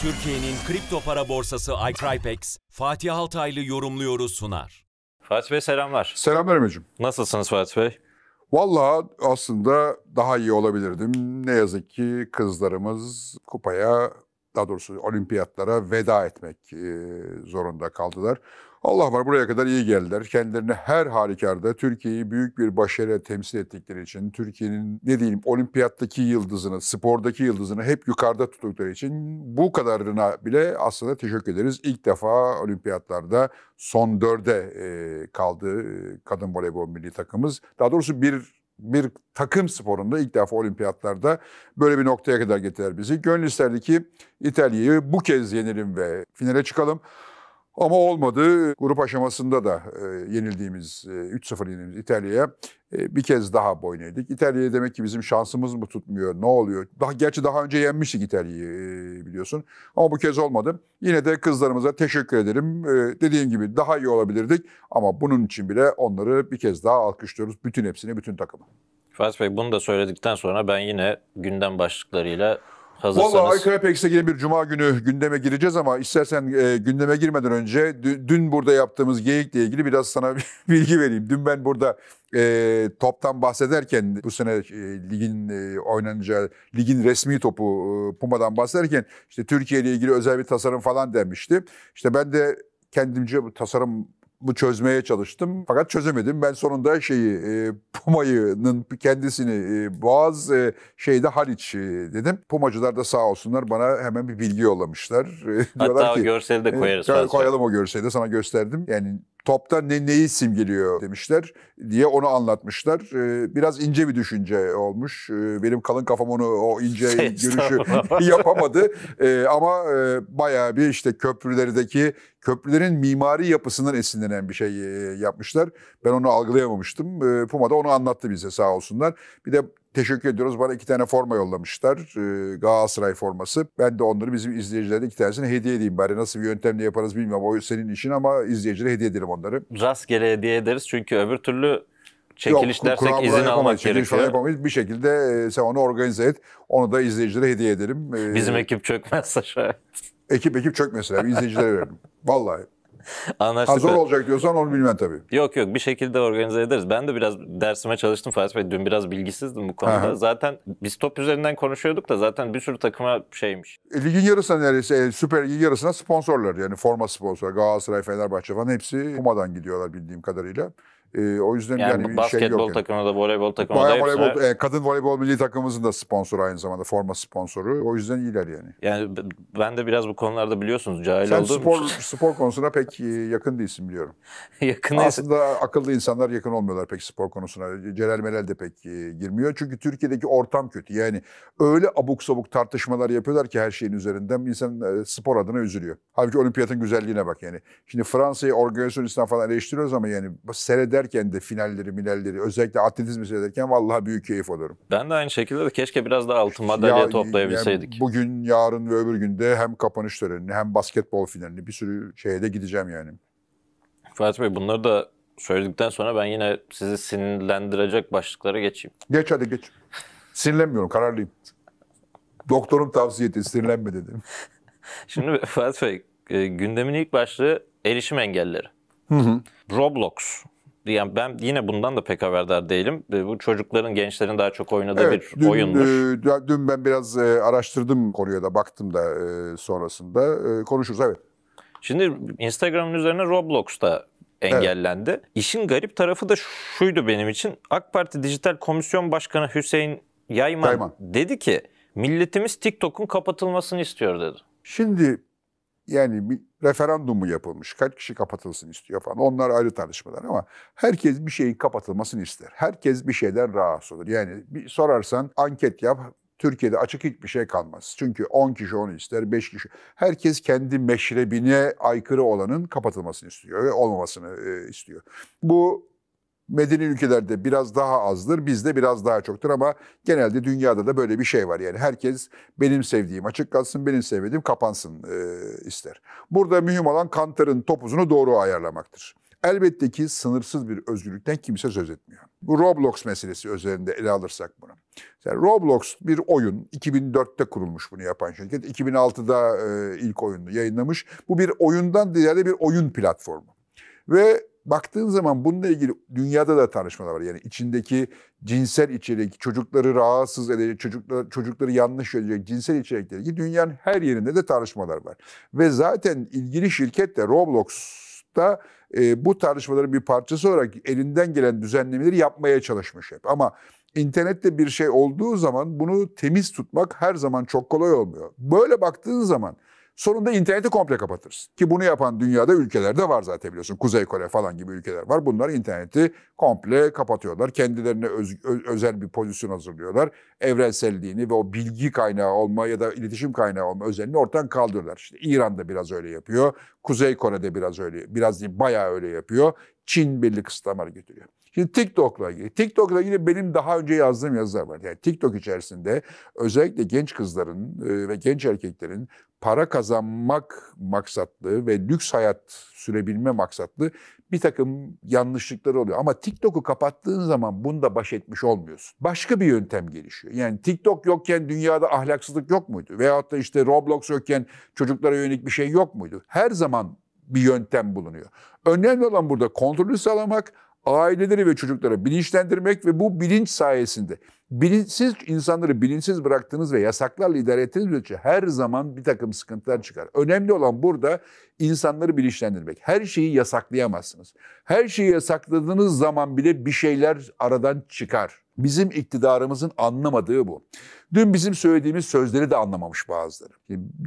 Türkiye'nin kripto para borsası iCrypex, Fatih Altaylı yorumluyoruz sunar. Fatih Bey selamlar. Selamlar Emre'cim. Nasılsınız Fatih Bey? Valla aslında daha iyi olabilirdim. Ne yazık ki kızlarımız kupaya, daha doğrusu olimpiyatlara veda etmek e, zorunda kaldılar. Allah var buraya kadar iyi geldiler. Kendilerini her halükarda Türkiye'yi büyük bir başarıya temsil ettikleri için, Türkiye'nin ne diyeyim olimpiyattaki yıldızını, spordaki yıldızını hep yukarıda tuttukları için bu kadarına bile aslında teşekkür ederiz. İlk defa olimpiyatlarda son dörde e, kaldı e, kadın voleybol milli takımımız. Daha doğrusu bir bir takım sporunda ilk defa olimpiyatlarda böyle bir noktaya kadar getirer bizi. Gönül isterdi ki İtalya'yı bu kez yenelim ve finale çıkalım. Ama olmadı. Grup aşamasında da e, yenildiğimiz, e, 3-0 yenildiğimiz İtalya'ya e, bir kez daha boyun eğdik. İtalya'ya demek ki bizim şansımız mı tutmuyor, ne oluyor? Daha, gerçi daha önce yenmiştik İtalya'yı e, biliyorsun. Ama bu kez olmadı. Yine de kızlarımıza teşekkür ederim. dediğim gibi daha iyi olabilirdik. Ama bunun için bile onları bir kez daha alkışlıyoruz. Bütün hepsini, bütün takımı. Fatih Bey bunu da söyledikten sonra ben yine gündem başlıklarıyla Valla Aykırı Apex'e yine bir cuma günü gündeme gireceğiz ama istersen e, gündeme girmeden önce dün burada yaptığımız geyikle ilgili biraz sana bilgi vereyim. Dün ben burada e, toptan bahsederken bu sene e, ligin e, oynanacağı ligin resmi topu e, Puma'dan bahsederken işte Türkiye ile ilgili özel bir tasarım falan demiştim İşte ben de kendimce bu tasarım bu çözmeye çalıştım. Fakat çözemedim. Ben sonunda şeyi e, Puma'nın kendisini e, Boğaz e, şeyde Haliç e, dedim. Pumacılar da sağ olsunlar bana hemen bir bilgi yollamışlar. E, Hatta ki, o görseli de e, koyarız. E, koyalım o görseli de sana gösterdim. Yani topta ne, neyi simgeliyor demişler diye onu anlatmışlar. Ee, biraz ince bir düşünce olmuş. Ee, benim kalın kafam onu o ince görüşü yapamadı. Ee, ama e, bayağı bir işte köprülerdeki köprülerin mimari yapısından esinlenen bir şey e, yapmışlar. Ben onu algılayamamıştım. Puma da onu anlattı bize sağ olsunlar. Bir de Teşekkür ediyoruz. Bana iki tane forma yollamışlar. Ee, Galatasaray forması. Ben de onları bizim izleyicilere iki tanesini hediye edeyim bari. Nasıl bir yöntemle yaparız bilmiyorum. O senin işin ama izleyicilere hediye edelim onları. Rastgele hediye ederiz çünkü öbür türlü çekiliş Yok, dersek kural, izin almak gerekiyor. Bir şekilde e, sen onu organize et. Onu da izleyicilere hediye edelim. Ee, bizim ekip çökmezse şayet. Ekip ekip çökmesin abi. izleyicilere verelim. Vallahi. Anlaştık. Ha, olacak diyorsan onu bilmem tabii. Yok yok bir şekilde organize ederiz. Ben de biraz dersime çalıştım Fatih Bey. Dün biraz bilgisizdim bu konuda. Aha. Zaten biz top üzerinden konuşuyorduk da zaten bir sürü takıma şeymiş. E, ligin yarısına neredeyse e, Süper Lig'in yarısına sponsorlar yani forma sponsor Galatasaray, Fenerbahçe falan hepsi Puma'dan gidiyorlar bildiğim kadarıyla. E, o yüzden yani, yani şey basketbol şey yok Basketbol takımı da voleybol takımı Bayağı da voleybol, e, kadın voleybol milli takımımızın da sponsoru aynı zamanda forma sponsoru. O yüzden iyiler yani. Yani ben de biraz bu konularda biliyorsunuz cahil Sen olduğum spor, için. spor konusuna pek e, yakın değilsin biliyorum. yakın Aslında değilsin. akıllı insanlar yakın olmuyorlar pek spor konusuna. Celal Melel de pek e, girmiyor. Çünkü Türkiye'deki ortam kötü. Yani öyle abuk sabuk tartışmalar yapıyorlar ki her şeyin üzerinden insan e, spor adına üzülüyor. Halbuki olimpiyatın güzelliğine bak yani. Şimdi Fransa'yı organizasyonundan falan eleştiriyoruz ama yani seyreder seyrederken de finalleri, minalleri özellikle atletizmi seyrederken vallahi büyük keyif alıyorum. Ben de aynı şekilde de keşke biraz daha altın madalya ya, toplayabilseydik. Yani bugün, yarın ve öbür günde hem kapanış törenini hem basketbol finalini bir sürü şeye de gideceğim yani. Fatih Bey bunları da söyledikten sonra ben yine sizi sinirlendirecek başlıklara geçeyim. Geç hadi geç. Sinirlenmiyorum, kararlıyım. Doktorum tavsiye etti, sinirlenme dedim. Şimdi Fatih Bey, e, gündemin ilk başlığı erişim engelleri. Hı hı. Roblox yani ben yine bundan da pek haberdar değilim. Ee, bu çocukların, gençlerin daha çok oynadığı evet, bir dün, oyunmuş. E, dün ben biraz e, araştırdım konuya da baktım da e, sonrasında e, konuşuruz evet. Şimdi Instagram'ın üzerine Roblox da engellendi. Evet. İşin garip tarafı da şuydu benim için. AK Parti Dijital Komisyon Başkanı Hüseyin Yayman, Yayman. dedi ki milletimiz TikTok'un kapatılmasını istiyor dedi. Şimdi yani bir referandum mu yapılmış, kaç kişi kapatılsın istiyor falan. Onlar ayrı tartışmalar ama herkes bir şeyin kapatılmasını ister. Herkes bir şeyden rahatsız olur. Yani bir sorarsan anket yap, Türkiye'de açık hiçbir şey kalmaz. Çünkü 10 kişi onu ister, 5 kişi. Herkes kendi meşrebine aykırı olanın kapatılmasını istiyor ve olmamasını e, istiyor. Bu medeni ülkelerde biraz daha azdır, bizde biraz daha çoktur ama genelde dünyada da böyle bir şey var. Yani herkes benim sevdiğim açık kalsın, benim sevmediğim kapansın e, ister. Burada mühim olan kantarın topuzunu doğru ayarlamaktır. Elbette ki sınırsız bir özgürlükten kimse söz etmiyor. Bu Roblox meselesi üzerinde ele alırsak bunu. Yani Roblox bir oyun. 2004'te kurulmuş bunu yapan şirket. 2006'da e, ilk oyunu yayınlamış. Bu bir oyundan ziyade bir oyun platformu. Ve baktığın zaman bununla ilgili dünyada da tartışmalar var. Yani içindeki cinsel içerik, çocukları rahatsız edecek, çocuklar, çocukları yanlış edecek cinsel içerikle ilgili dünyanın her yerinde de tartışmalar var. Ve zaten ilgili şirket de Roblox'ta e, bu tartışmaların bir parçası olarak elinden gelen düzenlemeleri yapmaya çalışmış hep. Ama internette bir şey olduğu zaman bunu temiz tutmak her zaman çok kolay olmuyor. Böyle baktığın zaman Sonunda interneti komple kapatırız Ki bunu yapan dünyada ülkelerde var zaten biliyorsun. Kuzey Kore falan gibi ülkeler var. Bunlar interneti komple kapatıyorlar. Kendilerine öz, ö, özel bir pozisyon hazırlıyorlar. Evrenselliğini ve o bilgi kaynağı olma ya da iletişim kaynağı olma özelliğini ortadan kaldırıyorlar. İşte da biraz öyle yapıyor. Kuzey Kore'de biraz öyle, biraz değil bayağı öyle yapıyor. Çin belli kısıtlamalar getiriyor. Şimdi TikTok'la ilgili. TikTok'la ilgili benim daha önce yazdığım yazılar var. Yani TikTok içerisinde özellikle genç kızların e, ve genç erkeklerin para kazanmak maksatlı ve lüks hayat sürebilme maksatlı bir takım yanlışlıkları oluyor. Ama TikTok'u kapattığın zaman bunu da baş etmiş olmuyorsun. Başka bir yöntem gelişiyor. Yani TikTok yokken dünyada ahlaksızlık yok muydu? Veyahut da işte Roblox yokken çocuklara yönelik bir şey yok muydu? Her zaman bir yöntem bulunuyor. Önemli olan burada kontrolü sağlamak, aileleri ve çocuklara bilinçlendirmek ve bu bilinç sayesinde bilinçsiz insanları bilinçsiz bıraktığınız ve yasaklarla idare ettiğiniz müddetçe her zaman bir takım sıkıntılar çıkar. Önemli olan burada insanları bilinçlendirmek. Her şeyi yasaklayamazsınız. Her şeyi yasakladığınız zaman bile bir şeyler aradan çıkar. Bizim iktidarımızın anlamadığı bu. Dün bizim söylediğimiz sözleri de anlamamış bazıları.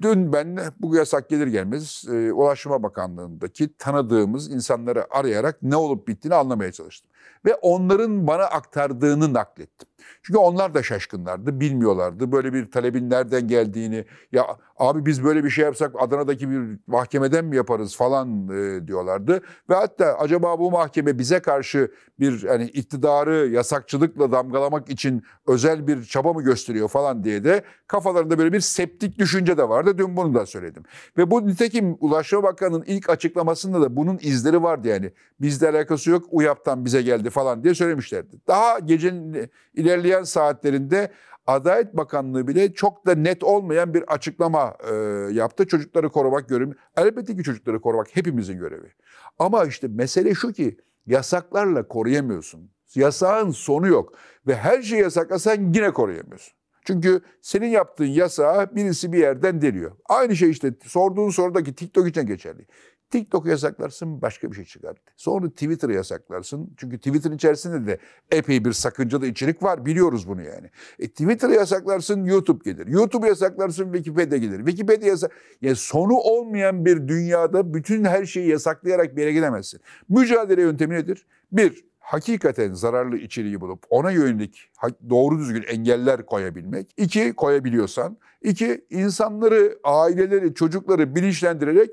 Dün ben bu yasak gelir gelmez e, Ulaştırma Bakanlığı'ndaki tanıdığımız insanları arayarak ne olup bittiğini anlamaya çalıştım. Ve onların bana aktardığını naklettim. Çünkü onlar da şaşkınlardı, bilmiyorlardı. Böyle bir talebin nereden geldiğini, ya abi biz böyle bir şey yapsak Adana'daki bir mahkemeden mi yaparız falan e, diyorlardı. Ve hatta acaba bu mahkeme bize karşı bir hani iktidarı yasakçılıkla damgalamak için özel bir çaba mı gösteriyor falan diye de kafalarında böyle bir septik düşünce de vardı. Dün bunu da söyledim. Ve bu nitekim Ulaştırma Bakanı'nın ilk açıklamasında da bunun izleri vardı yani. Bizle alakası yok, UYAP'tan bize gel geldi falan diye söylemişlerdi. Daha gecenin ilerleyen saatlerinde Adalet Bakanlığı bile çok da net olmayan bir açıklama e, yaptı. Çocukları korumak görevi. Elbette ki çocukları korumak hepimizin görevi. Ama işte mesele şu ki yasaklarla koruyamıyorsun. Yasağın sonu yok. Ve her şeyi yasaklasan yine koruyamıyorsun. Çünkü senin yaptığın yasağı birisi bir yerden deliyor. Aynı şey işte sorduğun sorudaki TikTok için geçerli. TikTok'u yasaklarsın başka bir şey çıkar. Sonra Twitter'ı yasaklarsın. Çünkü Twitter'ın içerisinde de epey bir sakıncalı içerik var. Biliyoruz bunu yani. E, Twitter'ı yasaklarsın YouTube gelir. YouTube'u yasaklarsın Wikipedia gelir. Wikipedia yasak... Yani sonu olmayan bir dünyada bütün her şeyi yasaklayarak bir yere gidemezsin. Mücadele yöntemi nedir? Bir, hakikaten zararlı içeriği bulup ona yönelik doğru düzgün engeller koyabilmek. İki, koyabiliyorsan. İki, insanları, aileleri, çocukları bilinçlendirerek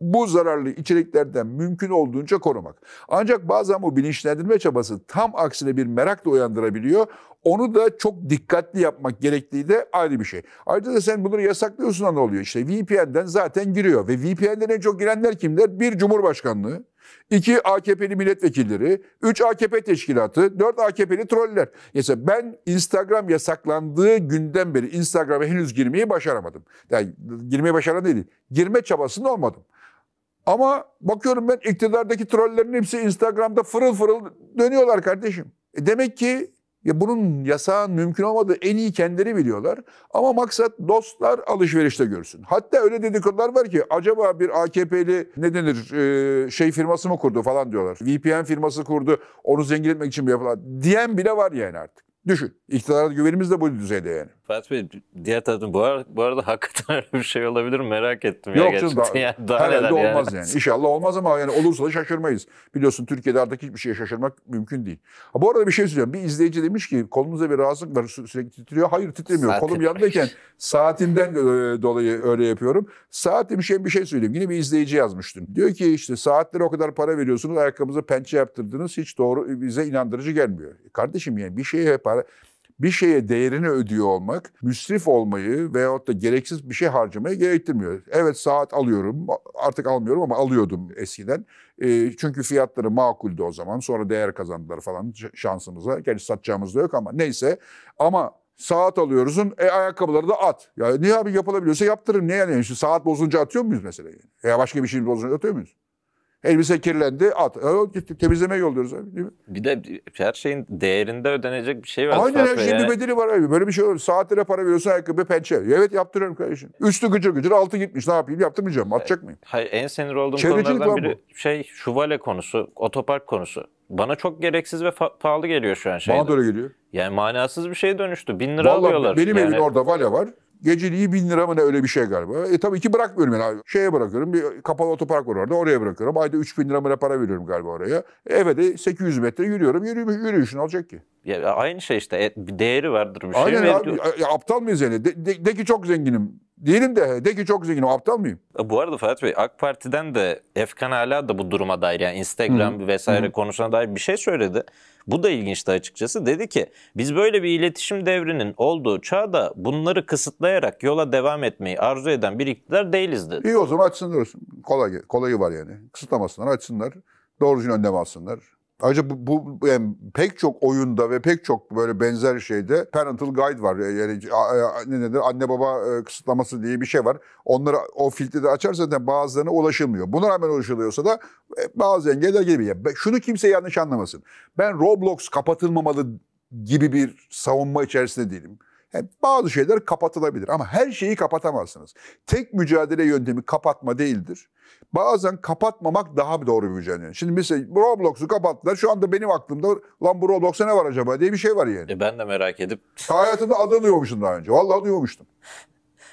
bu zararlı içeriklerden mümkün olduğunca korumak. Ancak bazen bu bilinçlendirme çabası tam aksine bir merak da uyandırabiliyor. Onu da çok dikkatli yapmak gerektiği de ayrı bir şey. Ayrıca da sen bunları yasaklıyorsun da ne oluyor? İşte VPN'den zaten giriyor ve VPN'den en çok girenler kimler? Bir, Cumhurbaşkanlığı. 2 AKP'li milletvekilleri, üç AKP teşkilatı, dört AKP'li troller. Yani ben Instagram yasaklandığı günden beri Instagram'a henüz girmeyi başaramadım. Yani girmeyi başaran değil, girme çabasında olmadım. Ama bakıyorum ben iktidardaki trollerin hepsi Instagram'da fırıl fırıl dönüyorlar kardeşim. E demek ki ya bunun yasağın mümkün olmadığı en iyi kendileri biliyorlar. Ama maksat dostlar alışverişte görsün. Hatta öyle dedikodular var ki acaba bir AKP'li ne denir e, şey firması mı kurdu falan diyorlar. VPN firması kurdu onu zengin etmek için mi yapılan diyen bile var yani artık. Düşün. İktidara güvenimiz de bu düzeyde yani. Fatih Bey diğer taraftan bu, arada, bu arada hakikaten öyle bir şey olabilir mi? Merak ettim. Yok ya, canım daha, ya, daha herhalde olmaz yani. yani. İnşallah olmaz ama yani olursa da şaşırmayız. Biliyorsun Türkiye'de artık hiçbir şeye şaşırmak mümkün değil. Ha, bu arada bir şey söyleyeceğim. Bir izleyici demiş ki kolunuzda bir rahatsızlık var sürekli titriyor. Hayır titremiyor. Saatim. Kolum yandayken saatinden e, dolayı öyle yapıyorum. Saatim şey bir şey söyleyeyim. Yine bir izleyici yazmıştım. Diyor ki işte saatlere o kadar para veriyorsunuz ayakkabınıza pençe yaptırdınız hiç doğru bize inandırıcı gelmiyor. E, kardeşim yani bir şeye para yani bir şeye değerini ödüyor olmak, müsrif olmayı veyahut da gereksiz bir şey harcamayı gerektirmiyor. Evet saat alıyorum, artık almıyorum ama alıyordum eskiden. E, çünkü fiyatları makuldü o zaman, sonra değer kazandılar falan şansımıza. Gerçi satacağımız da yok ama neyse. Ama saat alıyoruzun, e, ayakkabıları da at. Ya niye abi yapılabiliyorsa yaptırın. Ne yani, şimdi saat bozunca atıyor muyuz mesela? Yani? Ya başka bir şey bozunca atıyor muyuz? Elbise kirlendi, at. Gitti temizlemeye yolluyoruz. Abi, Bir de her şeyin değerinde ödenecek bir şey var. Aynen her şeyin yani. bedeli var abi. Böyle bir şey olur. Saatlere para veriyorsun ayakkabı pençe. Evet yaptırıyorum kardeşim. Üstü gıcır gıcır altı gitmiş. Ne yapayım yaptırmayacağım. Atacak mıyım? Hayır en sinir olduğum Çevrecilik konulardan biri bu. şey şuvale konusu, otopark konusu. Bana çok gereksiz ve pahalı geliyor şu an şey. Bana da öyle geliyor. Yani manasız bir şey dönüştü. Bin lira Vallahi alıyorlar. benim yani... evin orada vale var. Geceliği bin lira mı ne öyle bir şey galiba. E tabii ki bırakmıyorum yani. Şeye bırakıyorum. Bir kapalı otopark var orada. Oraya bırakıyorum. Ayda üç bin lira mı ne para veriyorum galiba oraya. Eve de 800 metre yürüyorum. Yürü, yürüyüşün alacak ki. Ya aynı şey işte. E, bir değeri vardır bir şey. Aynen abi. Ya, aptal mıyız yani? De, de, de ki çok zenginim. Değilim de. De ki çok zenginim. Aptal mıyım? E, bu arada Ferhat Bey AK Parti'den de Efkan hala da bu duruma dair yani Instagram Hı-hı. vesaire Hı-hı. konusuna dair bir şey söyledi. Bu da ilginçti açıkçası. Dedi ki biz böyle bir iletişim devrinin olduğu çağda bunları kısıtlayarak yola devam etmeyi arzu eden bir iktidar değiliz dedi. İyi o zaman açsınlar. Kolay, kolayı var yani. Kısıtlamasınlar, açsınlar. Doğru düzgün önlem alsınlar. Ayrıca bu, bu yani pek çok oyunda ve pek çok böyle benzer şeyde parental guide var. E, yani ne nedir? Anne baba e, kısıtlaması diye bir şey var. Onları o filtre açarsan açarsa da bazılarına ulaşılmıyor. Buna rağmen ulaşılıyorsa da e, bazı engeller geliyor. Şunu kimse yanlış anlamasın. Ben Roblox kapatılmamalı gibi bir savunma içerisinde değilim. Yani bazı şeyler kapatılabilir ama her şeyi kapatamazsınız. Tek mücadele yöntemi kapatma değildir. Bazen kapatmamak daha doğru bir mücadele. Şimdi mesela Roblox'u kapattılar. Şu anda benim aklımda lan bu Roblox'a ne var acaba diye bir şey var yani. E ben de merak edip. Hayatımda adını duymuştum daha önce. Vallahi duymamıştım.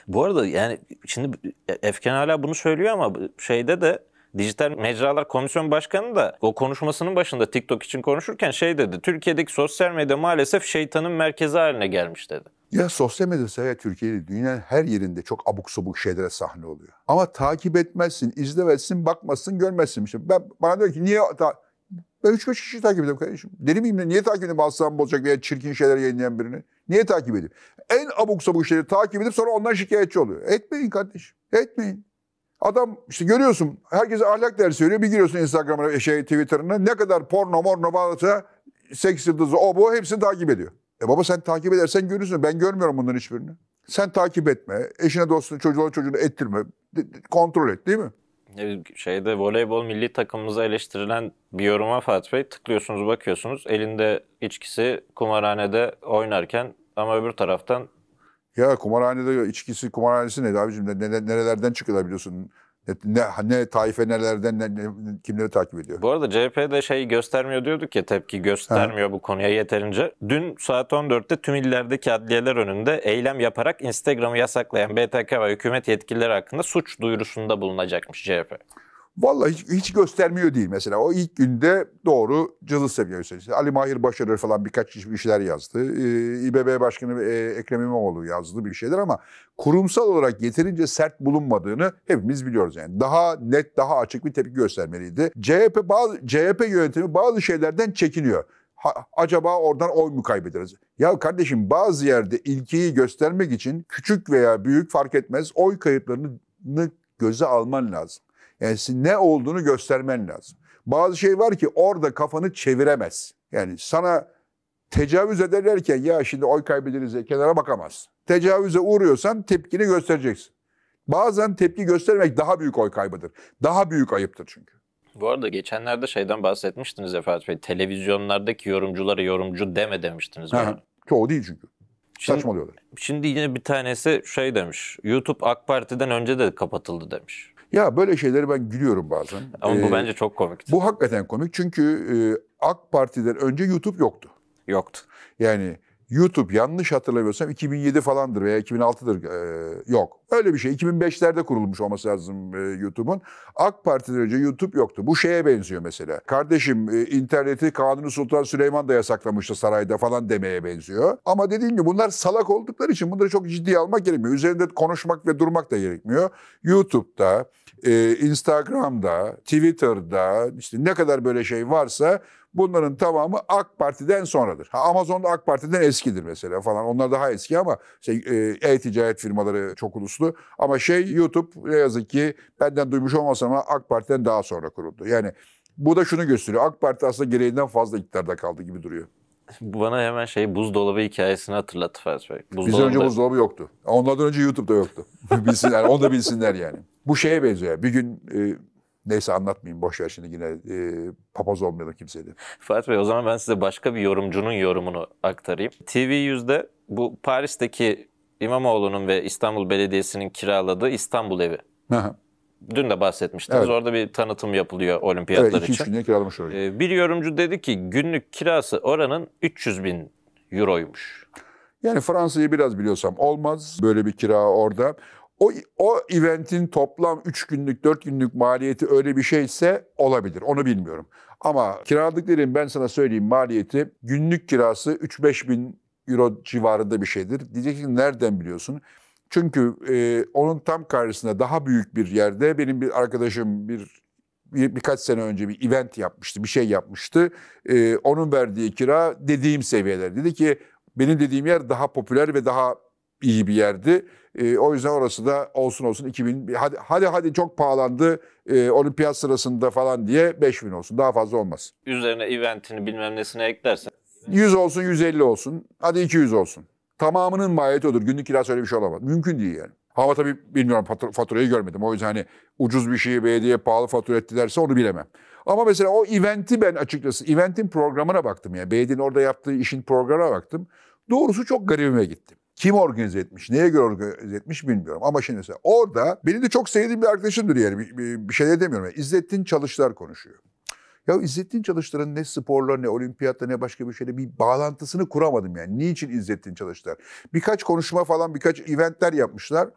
Bu arada yani şimdi e, Efken hala bunu söylüyor ama şeyde de Dijital Mecralar Komisyon Başkanı da o konuşmasının başında TikTok için konuşurken şey dedi. Türkiye'deki sosyal medya maalesef şeytanın merkezi haline gelmiş dedi. Ya sosyal medyada ya Türkiye'de dünyanın her yerinde çok abuk subuk şeylere sahne oluyor. Ama takip etmezsin, izlemezsin, bakmasın, görmezsin. İşte ben, bana diyor ki niye... Ta- ben 3-5 kişi takip ediyorum kardeşim. Deli miyim de niye takip edeyim Aslan Bozacak veya çirkin şeyler yayınlayan birini? Niye takip edeyim? En abuk sabuk şeyleri takip edip sonra ondan şikayetçi oluyor. Etmeyin kardeşim. Etmeyin. Adam işte görüyorsun herkese ahlak dersi veriyor. Bir giriyorsun Instagram'a, şey, Twitter'ına ne kadar porno morno varsa seks yıldızı o bu hepsini takip ediyor. E baba sen takip edersen görürsün. Ben görmüyorum bunların hiçbirini. Sen takip etme. Eşine dostunu çocuğuna çocuğunu ettirme. Kontrol et değil mi? Şeyde voleybol milli takımımıza eleştirilen bir yoruma Fatih Bey tıklıyorsunuz bakıyorsunuz. Elinde içkisi kumarhanede oynarken ama öbür taraftan ya kumarhanede içkisi, kumarhanesi ne abicim? Ne, nerelerden çıkıyorlar biliyorsun. Ne, ne taife nelerden ne, ne, kimleri takip ediyor. Bu arada CHP de şeyi göstermiyor diyorduk ya tepki göstermiyor ha. bu konuya yeterince. Dün saat 14'te tüm illerdeki adliyeler önünde eylem yaparak Instagram'ı yasaklayan BTK ve hükümet yetkilileri hakkında suç duyurusunda bulunacakmış CHP. Vallahi hiç, hiç göstermiyor değil mesela. O ilk günde doğru cılız seviye gösterdi. Ali Mahir Başarır falan birkaç kişi bir şeyler yazdı. Ee, İBB Başkanı e, Ekrem İmamoğlu yazdı bir şeyler ama kurumsal olarak yeterince sert bulunmadığını hepimiz biliyoruz yani. Daha net, daha açık bir tepki göstermeliydi. CHP bazı CHP yönetimi bazı şeylerden çekiniyor. Ha, acaba oradan oy mu kaybederiz? Ya kardeşim bazı yerde ilkiyi göstermek için küçük veya büyük fark etmez oy kayıplarını göze alman lazım. Yani ne olduğunu göstermen lazım. Bazı şey var ki orada kafanı çeviremez. Yani sana tecavüz ederlerken ya şimdi oy kaybederiz diye kenara bakamaz. Tecavüze uğruyorsan tepkini göstereceksin. Bazen tepki göstermek daha büyük oy kaybıdır. Daha büyük ayıptır çünkü. Bu arada geçenlerde şeyden bahsetmiştiniz ya Bey. Televizyonlardaki yorumculara yorumcu deme demiştiniz. Ha, çoğu değil çünkü. Şimdi, Saçmalıyorlar. Şimdi yine bir tanesi şey demiş. YouTube AK Parti'den önce de kapatıldı demiş. Ya böyle şeyleri ben gülüyorum bazen. Ama ee, bu bence çok komik. Bu hakikaten komik çünkü e, AK Parti'den önce YouTube yoktu. Yoktu. Yani YouTube yanlış hatırlamıyorsam 2007 falandır veya 2006'dır ee, yok. Öyle bir şey. 2005'lerde kurulmuş olması lazım e, YouTube'un. AK Parti'den önce YouTube yoktu. Bu şeye benziyor mesela. Kardeşim e, interneti Kanuni Sultan Süleyman da yasaklamıştı sarayda falan demeye benziyor. Ama dediğim gibi bunlar salak oldukları için bunları çok ciddiye almak gerekmiyor. Üzerinde konuşmak ve durmak da gerekmiyor. YouTube'da e, Instagram'da, Twitter'da işte ne kadar böyle şey varsa bunların tamamı AK Parti'den sonradır. Ha, Amazon'da AK Parti'den eskidir mesela falan. Onlar daha eski ama şey, e, e-ticaret firmaları çok uluslu. Ama şey YouTube ne yazık ki benden duymuş olmasam ama AK Parti'den daha sonra kuruldu. Yani bu da şunu gösteriyor. AK Parti aslında gereğinden fazla iktidarda kaldı gibi duruyor bana hemen şey buzdolabı hikayesini hatırlattı Fatih Bey. Bizden önce buzdolabı yoktu. Onlardan önce YouTube'da yoktu. bilsinler, onu da bilsinler yani. Bu şeye benziyor. Bir gün e, neyse anlatmayayım boş ver şimdi yine e, papaz olmayalım kimseye de. Fatih Bey o zaman ben size başka bir yorumcunun yorumunu aktarayım. TV yüzde bu Paris'teki İmamoğlu'nun ve İstanbul Belediyesi'nin kiraladığı İstanbul evi dün de bahsetmiştiniz. Evet. Orada bir tanıtım yapılıyor olimpiyatlar evet, için. Evet, kiralamış orayı. Ee, bir yorumcu dedi ki günlük kirası oranın 300 bin euroymuş. Yani Fransa'yı biraz biliyorsam olmaz böyle bir kira orada. O, o eventin toplam 3 günlük, 4 günlük maliyeti öyle bir şeyse olabilir. Onu bilmiyorum. Ama kiraladıkların ben sana söyleyeyim maliyeti günlük kirası 3-5 bin euro civarında bir şeydir. Diyeceksin nereden biliyorsun? Çünkü e, onun tam karşısında daha büyük bir yerde benim bir arkadaşım bir, bir birkaç sene önce bir event yapmıştı, bir şey yapmıştı. E, onun verdiği kira dediğim seviyeler. Dedi ki benim dediğim yer daha popüler ve daha iyi bir yerdi. E, o yüzden orası da olsun olsun 2000 hadi hadi, hadi çok pahalandı e, olimpiyat sırasında falan diye 5000 olsun daha fazla olmaz. Üzerine eventini bilmem nesine eklersen. 100 olsun 150 olsun hadi 200 olsun. Tamamının maliyeti odur. Günlük kirası öyle bir şey olamaz. Mümkün değil yani. Ama tabii bilmiyorum faturayı görmedim. O yüzden hani ucuz bir şeyi belediye pahalı fatura ettilerse onu bilemem. Ama mesela o eventi ben açıkçası eventin programına baktım. Yani belediyenin orada yaptığı işin programına baktım. Doğrusu çok garibime gittim. Kim organize etmiş, neye göre organize etmiş bilmiyorum. Ama şimdi mesela orada benim de çok sevdiğim bir arkadaşımdır yani bir, bir, bir şey demiyorum. Yani İzzettin Çalışlar konuşuyor. Ya İzzettin Çalıştır'ın ne sporla ne olimpiyatta ne başka bir şeyle bir bağlantısını kuramadım yani. Niçin İzzettin Çalıştır? Birkaç konuşma falan birkaç eventler yapmışlar.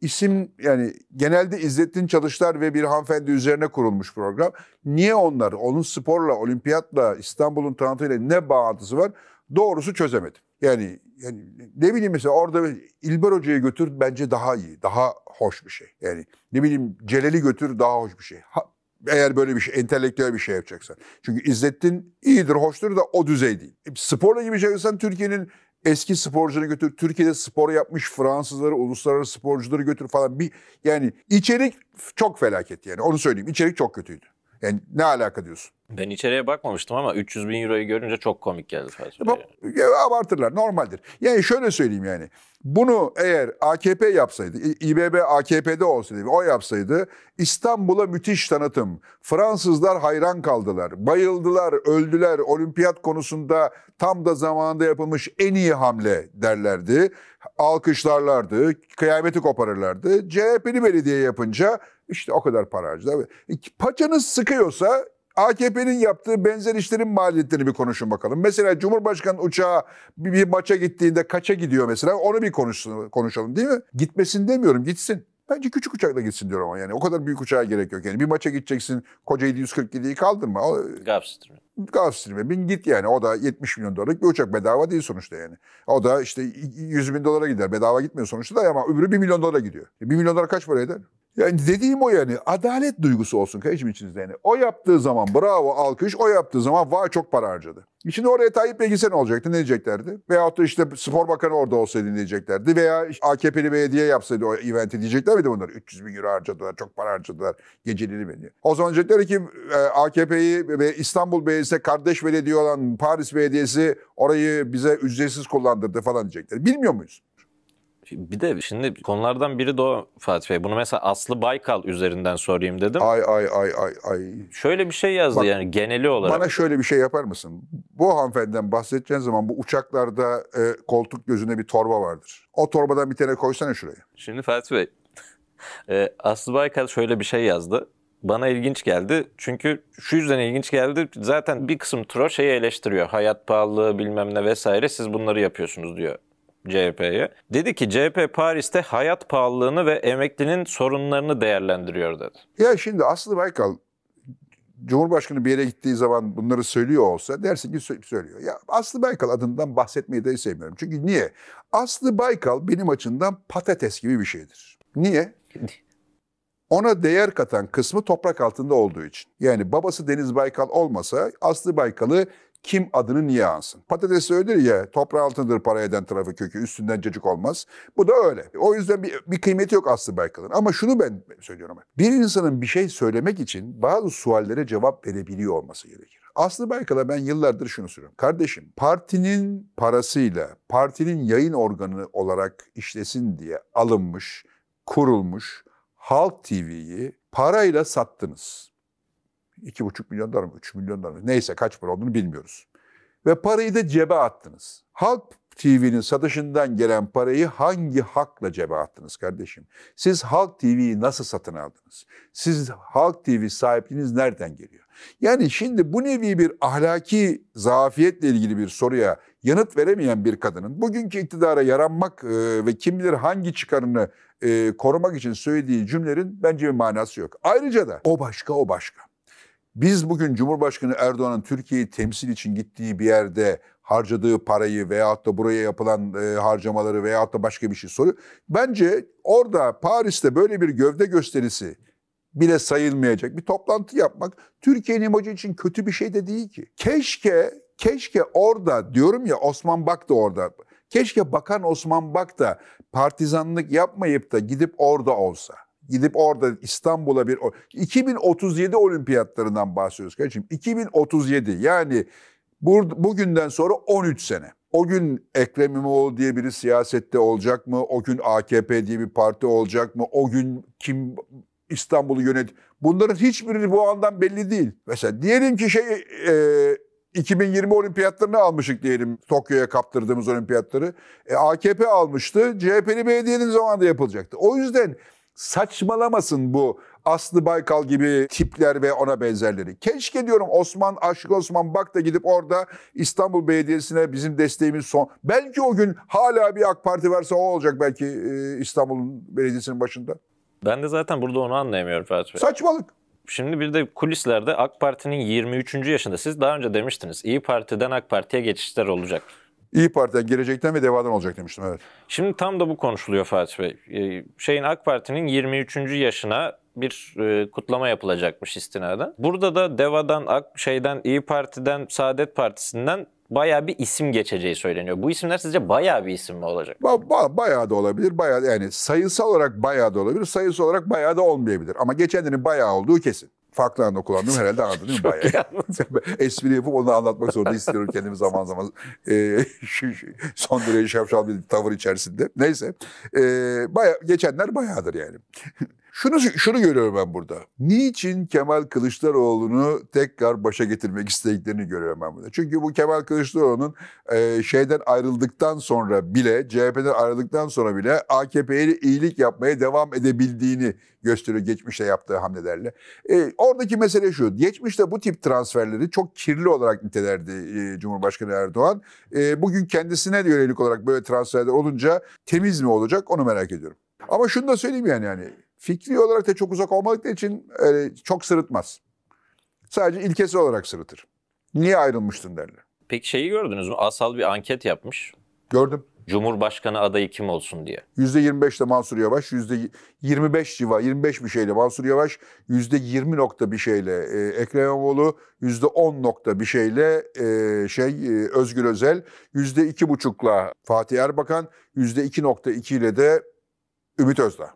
İsim yani genelde İzzettin Çalıştır ve bir hanımefendi üzerine kurulmuş program. Niye onlar? Onun sporla, olimpiyatla, İstanbul'un tanıtıyla ne bağlantısı var? Doğrusu çözemedim. Yani, yani ne bileyim mesela orada İlber Hoca'yı götür bence daha iyi, daha hoş bir şey. Yani ne bileyim Celal'i götür daha hoş bir şey. Ha, eğer böyle bir şey, entelektüel bir şey yapacaksan. Çünkü İzzettin iyidir, hoştur da o düzey değil. E, sporla gibi yapacaksan Türkiye'nin eski sporcunu götür, Türkiye'de spor yapmış Fransızları, uluslararası sporcuları götür falan. Bir, yani içerik çok felaket yani onu söyleyeyim. İçerik çok kötüydü. Yani ne alaka diyorsun? Ben içeriye bakmamıştım ama 300 bin euroyu görünce çok komik geldi fasulye. Abartırlar normaldir. Yani şöyle söyleyeyim yani. Bunu eğer AKP yapsaydı, İBB AKP'de olsaydı, o yapsaydı İstanbul'a müthiş tanıtım. Fransızlar hayran kaldılar, bayıldılar, öldüler. Olimpiyat konusunda tam da zamanında yapılmış en iyi hamle derlerdi. Alkışlarlardı, kıyameti koparırlardı. CHP'li belediye yapınca işte o kadar para harcadı. Paçanız sıkıyorsa AKP'nin yaptığı benzer işlerin maliyetlerini bir konuşun bakalım. Mesela Cumhurbaşkanı uçağı bir, bir maça gittiğinde kaça gidiyor mesela onu bir konuşsun, konuşalım değil mi? Gitmesin demiyorum gitsin. Bence küçük uçakla gitsin diyorum ama yani o kadar büyük uçağa gerek yok. Yani bir maça gideceksin koca 747'yi kaldırma. Gulfstream. Gulfstream'e bin git yani o da 70 milyon dolarlık bir uçak bedava değil sonuçta yani. O da işte 100 bin dolara gider bedava gitmiyor sonuçta da ama öbürü 1 milyon dolara gidiyor. 1 milyon dolar kaç para eder? Yani dediğim o yani adalet duygusu olsun kardeşim içinizde yani. O yaptığı zaman bravo alkış, o yaptığı zaman vay çok para harcadı. Şimdi oraya Tayyip Bey gitse ne olacaktı, ne diyeceklerdi? Veyahut da işte spor bakanı orada olsaydı ne diyeceklerdi? Veya işte AKP'li belediye yapsaydı o eventi diyecekler miydi bunlar? 300 bin euro harcadılar, çok para harcadılar, geceliğini beni. O zaman diyecekler ki e, AKP'yi ve İstanbul Belediyesi'ne kardeş belediye olan Paris Belediyesi orayı bize ücretsiz kullandırdı falan diyecekler. Bilmiyor muyuz? Bir de şimdi konulardan biri de o Fatih Bey. Bunu mesela Aslı Baykal üzerinden sorayım dedim. Ay ay ay ay ay. Şöyle bir şey yazdı Bak, yani geneli olarak. Bana şöyle bir şey yapar mısın? Bu hanımefendiden bahsedeceğin zaman bu uçaklarda e, koltuk gözüne bir torba vardır. O torbadan bir tane koysana şuraya. Şimdi Fatih Bey, e, Aslı Baykal şöyle bir şey yazdı bana ilginç geldi. Çünkü şu yüzden ilginç geldi. Zaten bir kısım troll şeyi eleştiriyor. Hayat pahalılığı bilmem ne vesaire siz bunları yapıyorsunuz diyor. CHP'ye. Dedi ki CHP Paris'te hayat pahalılığını ve emeklinin sorunlarını değerlendiriyor dedi. Ya şimdi Aslı Baykal Cumhurbaşkanı bir yere gittiği zaman bunları söylüyor olsa dersin ki söylüyor. Ya Aslı Baykal adından bahsetmeyi de sevmiyorum. Çünkü niye? Aslı Baykal benim açımdan patates gibi bir şeydir. Niye? Ona değer katan kısmı toprak altında olduğu için. Yani babası Deniz Baykal olmasa Aslı Baykal'ı kim adını niye ansın? Patates öyledir ya toprağı altındır para eden tarafı kökü üstünden cacık olmaz. Bu da öyle. O yüzden bir, bir kıymeti yok Aslı Baykal'ın. Ama şunu ben söylüyorum. Bir insanın bir şey söylemek için bazı suallere cevap verebiliyor olması gerekir. Aslı Baykal'a ben yıllardır şunu söylüyorum. Kardeşim partinin parasıyla partinin yayın organı olarak işlesin diye alınmış, kurulmuş Halk TV'yi parayla sattınız buçuk milyon dolar mı, üç milyon dolar mı neyse kaç para olduğunu bilmiyoruz. Ve parayı da cebe attınız. Halk TV'nin satışından gelen parayı hangi hakla cebe attınız kardeşim? Siz Halk TV'yi nasıl satın aldınız? Siz Halk TV sahipliğiniz nereden geliyor? Yani şimdi bu nevi bir ahlaki zafiyetle ilgili bir soruya yanıt veremeyen bir kadının bugünkü iktidara yaranmak e, ve kim bilir hangi çıkarını e, korumak için söylediği cümlerin bence bir manası yok. Ayrıca da o başka o başka. Biz bugün Cumhurbaşkanı Erdoğan'ın Türkiye'yi temsil için gittiği bir yerde harcadığı parayı veyahut da buraya yapılan e, harcamaları veyahut da başka bir şey soruyor. Bence orada Paris'te böyle bir gövde gösterisi bile sayılmayacak bir toplantı yapmak Türkiye'nin imajı için kötü bir şey de değil ki. Keşke keşke orada diyorum ya Osman Bak da orada. Keşke Bakan Osman Bak da partizanlık yapmayıp da gidip orada olsa gidip orada İstanbul'a bir 2037 olimpiyatlarından bahsediyoruz kardeşim. 2037 yani bugünden sonra 13 sene. O gün Ekrem İmamoğlu diye biri siyasette olacak mı? O gün AKP diye bir parti olacak mı? O gün kim İstanbul'u yönet? Bunların hiçbiri bu andan belli değil. Mesela diyelim ki şey e, 2020 olimpiyatlarını almıştık diyelim Tokyo'ya kaptırdığımız olimpiyatları. E, AKP almıştı. CHP'li belediyenin zamanında yapılacaktı. O yüzden saçmalamasın bu Aslı Baykal gibi tipler ve ona benzerleri. Keşke diyorum Osman, Aşık Osman Bak da gidip orada İstanbul Belediyesi'ne bizim desteğimiz son. Belki o gün hala bir AK Parti varsa o olacak belki e, İstanbul'un belediyesinin başında. Ben de zaten burada onu anlayamıyorum Fatih Bey. Saçmalık. Şimdi bir de kulislerde AK Parti'nin 23. yaşında siz daha önce demiştiniz. İyi Parti'den AK Parti'ye geçişler olacak. İyi Parti'den, Gelecek'ten ve Deva'dan olacak demiştim evet. Şimdi tam da bu konuşuluyor Fatih Bey. Ee, şeyin AK Parti'nin 23. yaşına bir e, kutlama yapılacakmış istinaden. Burada da Deva'dan, AK şeyden, İyi Parti'den, Saadet Partisi'nden bayağı bir isim geçeceği söyleniyor. Bu isimler sizce bayağı bir isim mi olacak? Ba- ba- bayağı da olabilir. Bayağı yani sayısal olarak bayağı da olabilir. Sayısal olarak bayağı da olmayabilir. Ama geçen bayağı olduğu kesin farklı anda kullandım herhalde anladın değil mi bayağı? Espri yapıp onu anlatmak zorunda istiyorum kendimi zaman zaman. E, şu, son derece şapşal bir tavır içerisinde. Neyse. E, bayağı, geçenler bayağıdır yani. Şunu, şunu görüyorum ben burada. Niçin Kemal Kılıçdaroğlu'nu tekrar başa getirmek istediklerini görüyorum ben burada. Çünkü bu Kemal Kılıçdaroğlu'nun e, şeyden ayrıldıktan sonra bile, CHP'den ayrıldıktan sonra bile AKP'ye iyilik yapmaya devam edebildiğini gösteriyor geçmişte yaptığı hamlelerle. E, oradaki mesele şu, geçmişte bu tip transferleri çok kirli olarak nitelerdi e, Cumhurbaşkanı Erdoğan. E, bugün kendisine yönelik olarak böyle transferler olunca temiz mi olacak onu merak ediyorum. Ama şunu da söyleyeyim yani yani fikri olarak da çok uzak olmadıkları için e, çok sırıtmaz. Sadece ilkesi olarak sırıtır. Niye ayrılmıştın derler. Peki şeyi gördünüz mü? Asal bir anket yapmış. Gördüm. Cumhurbaşkanı adayı kim olsun diye. yüzde %25 de Mansur Yavaş, yüzde %25 civa, 25 bir şeyle Mansur Yavaş, yüzde %20 nokta bir şeyle e, Ekrem İmamoğlu, %10 nokta bir şeyle e, şey e, Özgür Özel, buçukla Fatih Erbakan, %2.2 ile de Ümit Özdağ.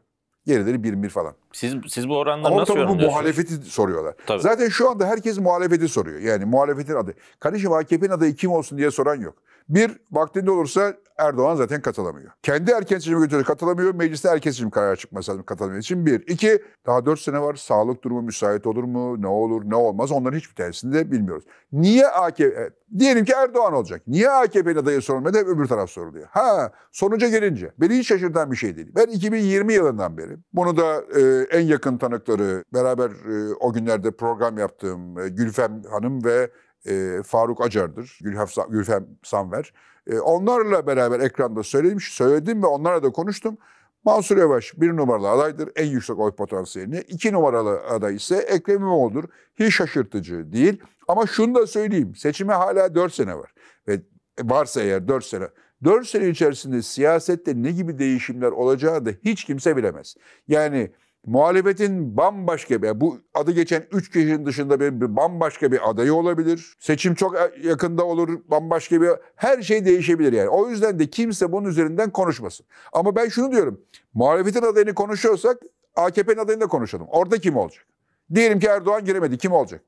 Gerileri bir bir falan. Siz siz bu oranları Ama nasıl tabii bu muhalefeti soruyorlar. Tabii. Zaten şu anda herkes muhalefeti soruyor. Yani muhalefetin adı. Kardeşim AKP'nin adayı kim olsun diye soran yok. Bir, vaktinde olursa Erdoğan zaten katılamıyor. Kendi erken seçime götürüyor katılamıyor. Mecliste erken seçim karar çıkması lazım katılamıyor için bir. iki daha dört sene var. Sağlık durumu müsait olur mu? Ne olur ne olmaz? Onların hiçbir tanesini de bilmiyoruz. Niye AKP? E, diyelim ki Erdoğan olacak. Niye AKP'nin adayı sorulmadı? Hep öbür taraf soruluyor. Ha sonuca gelince. Beni hiç şaşırtan bir şey değil. Ben 2020 yılından beri bunu da e, en yakın tanıkları beraber e, o günlerde program yaptığım e, Gülfem Hanım ve e, Faruk Acar'dır, Gülhaf, Gülfem Sanver. E, onlarla beraber ekranda söylemiş, söyledim ve onlarla da konuştum. Mansur Yavaş bir numaralı adaydır, en yüksek oy potansiyelini. İki numaralı aday ise Ekrem İmamoğlu'dur. Hiç şaşırtıcı değil. Ama şunu da söyleyeyim, seçime hala dört sene var. Ve varsa eğer dört sene, Dört sene içerisinde siyasette ne gibi değişimler olacağı da hiç kimse bilemez. Yani Muhalefetin bambaşka bir, bu adı geçen üç kişinin dışında bir, bir bambaşka bir adayı olabilir. Seçim çok e, yakında olur, bambaşka bir, her şey değişebilir yani. O yüzden de kimse bunun üzerinden konuşmasın. Ama ben şunu diyorum, muhalefetin adayını konuşuyorsak AKP'nin adayını da konuşalım. Orada kim olacak? Diyelim ki Erdoğan giremedi, kim olacak?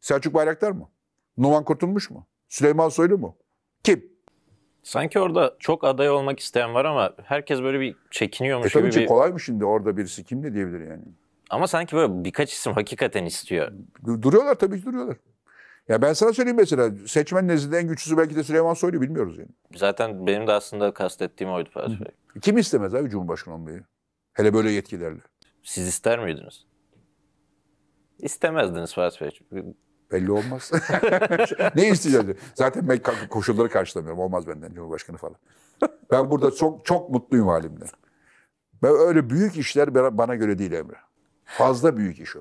Selçuk Bayraktar mı? Numan Kurtulmuş mu? Süleyman Soylu mu? Kim? Sanki orada çok aday olmak isteyen var ama herkes böyle bir çekiniyormuş e gibi. Tabii bir... kolay mı şimdi orada birisi kim ne diyebilir yani? Ama sanki böyle birkaç isim hakikaten istiyor. Duruyorlar tabii ki duruyorlar. Ya ben sana söyleyeyim mesela seçmen nezdinde en güçlüsü belki de Süleyman Soylu bilmiyoruz yani. Zaten benim de aslında kastettiğim oydu Fatih Bey. Kim istemez abi Cumhurbaşkanı olmayı? Hele böyle yetkilerle. Siz ister miydiniz? İstemezdiniz Fatih Bey. Belli olmaz. ne isteyeceğiz? Zaten ben koşulları karşılamıyorum. Olmaz benden Cumhurbaşkanı falan. Ben burada çok çok mutluyum halimden. Ben öyle büyük işler bana göre değil Emre. Fazla büyük iş o.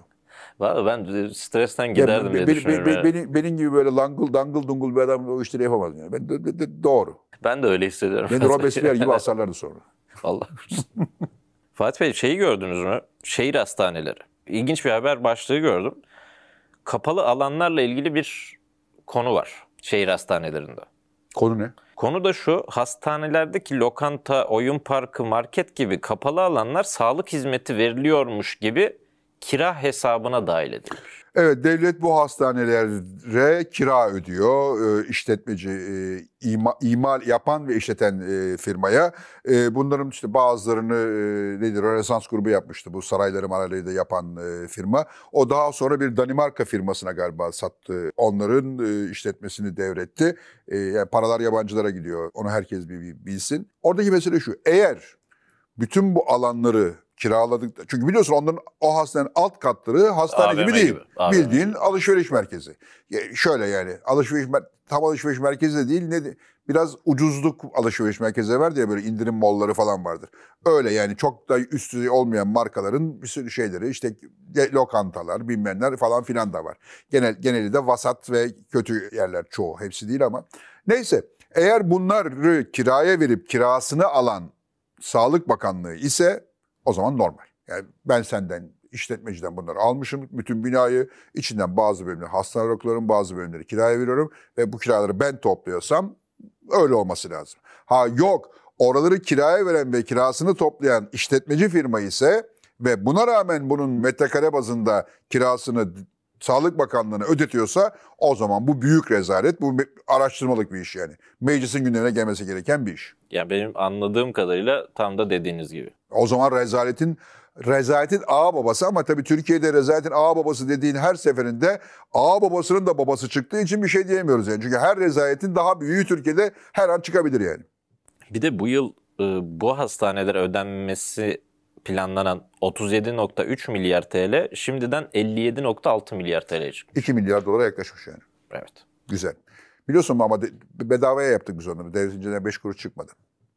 Valla ben stresten giderdim ya, diye benim, düşünüyorum. Benim, yani. benim gibi böyle langıl dangıl dungul bir adam o işleri yapamaz. Yani. Ben de, de, de, doğru. Ben de öyle hissediyorum. Beni Robespierre gibi asarlardı sonra. Allah korusun. Fatih Bey şeyi gördünüz mü? Şehir hastaneleri. İlginç bir haber başlığı gördüm kapalı alanlarla ilgili bir konu var şehir hastanelerinde. Konu ne? Konu da şu, hastanelerdeki lokanta, oyun parkı, market gibi kapalı alanlar sağlık hizmeti veriliyormuş gibi kira hesabına dahil edilir. Evet devlet bu hastanelere kira ödüyor. Ee, işletmeci e, ima, imal yapan ve işleten e, firmaya. E, bunların işte bazılarını e, nedir Rönesans grubu yapmıştı. Bu sarayları marayları da yapan e, firma. O daha sonra bir Danimarka firmasına galiba sattı. Onların işletmesini devretti. yani paralar yabancılara gidiyor. Onu herkes bir bilsin. Oradaki mesele şu. Eğer bütün bu alanları kiraladık. Çünkü biliyorsun onların o hastanenin alt katları hastane AVM gibi değil. Gibi. AVM. Bildiğin alışveriş merkezi. Şöyle yani alışveriş tam alışveriş merkezi de değil. Ne biraz ucuzluk alışveriş merkezi var diye böyle indirim molları falan vardır. Öyle yani çok da üst düzey olmayan markaların bir sürü şeyleri işte lokantalar bilmemler falan filan da var. Genel geneli de vasat ve kötü yerler çoğu hepsi değil ama. Neyse eğer bunları kiraya verip kirasını alan Sağlık Bakanlığı ise o zaman normal. Yani ben senden işletmeciden bunları almışım. Bütün binayı içinden bazı bölümleri hastane okularım, bazı bölümleri kiraya veriyorum. Ve bu kiraları ben topluyorsam öyle olması lazım. Ha yok oraları kiraya veren ve kirasını toplayan işletmeci firma ise ve buna rağmen bunun metrekare bazında kirasını Sağlık Bakanlığı'na ödetiyorsa o zaman bu büyük rezalet, bu araştırmalık bir iş yani. Meclisin gündemine gelmesi gereken bir iş. Yani benim anladığım kadarıyla tam da dediğiniz gibi. O zaman rezaletin rezaletin ağa babası ama tabii Türkiye'de rezaletin ağa babası dediğin her seferinde ağa babasının da babası çıktığı için bir şey diyemiyoruz yani. Çünkü her rezaletin daha büyüğü Türkiye'de her an çıkabilir yani. Bir de bu yıl e, bu hastanelere ödenmesi planlanan 37.3 milyar TL şimdiden 57.6 milyar TL. çıkmış. 2 milyar dolara yaklaşmış yani. Evet. Güzel. Biliyorsun ama bedavaya yaptık biz onları. Devletin 5 kuruş çıkmadı.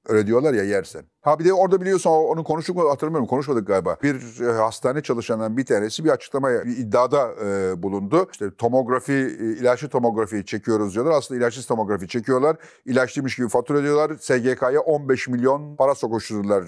Öyle diyorlar ya yersen. Ha bir de orada biliyorsun onu konuştuk mu hatırlamıyorum konuşmadık galiba. Bir e, hastane çalışanından bir tanesi bir açıklama bir iddiada e, bulundu. İşte tomografi, e, ilaçlı tomografi çekiyoruz diyorlar. Aslında ilaçsız tomografi çekiyorlar. İlaçlıymış gibi fatura ediyorlar. SGK'ya 15 milyon para sokuşturdular,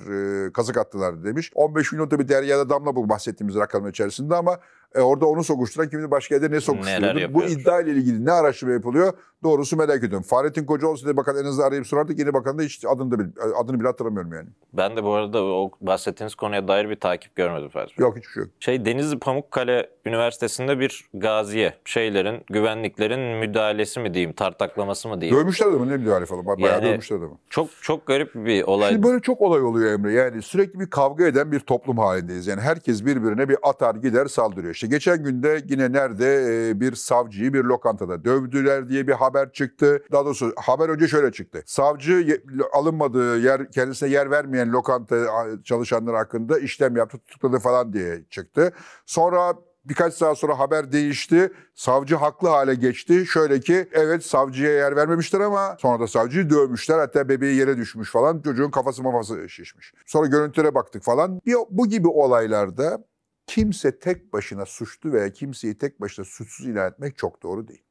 e, kazık attılar demiş. 15 milyon tabii deryada damla bu bahsettiğimiz rakamın içerisinde ama e orada onu sokuşturan kimdi başka yerde ne sokuşturuyordu? Bu iddia ile ilgili ne araştırma yapılıyor? Doğrusu merak ediyorum. Fahrettin Koca olsa diye bakan en azından arayıp sorardık. Yeni bakan da hiç adını, da adını bile hatırlamıyorum yani. Ben de bu arada o bahsettiğiniz konuya dair bir takip görmedim. Fazla. Yok hiçbir şey yok. Şey Denizli Pamukkale Üniversitesi'nde bir gaziye şeylerin, güvenliklerin müdahalesi mi diyeyim, tartaklaması mı diyeyim. Dövmüşler adamı ne müdahale falan. Bayağı yani, dövmüşler adamı. Çok çok garip bir olay. Şimdi böyle çok olay oluyor Emre. Yani sürekli bir kavga eden bir toplum halindeyiz. Yani herkes birbirine bir atar gider saldırıyor. İşte geçen günde yine nerede e, bir savcıyı bir lokantada dövdüler diye bir haber çıktı. Daha doğrusu haber önce şöyle çıktı. Savcı alınmadığı yer, kendisine yer vermeyen lokanta çalışanları hakkında işlem yaptı, tutukladı falan diye çıktı. Sonra Birkaç saat sonra haber değişti. Savcı haklı hale geçti. Şöyle ki evet savcıya yer vermemişler ama sonra da savcıyı dövmüşler. Hatta bebeği yere düşmüş falan. Çocuğun kafası mafası şişmiş. Sonra görüntülere baktık falan. bu gibi olaylarda kimse tek başına suçlu veya kimseyi tek başına suçsuz ilan etmek çok doğru değil.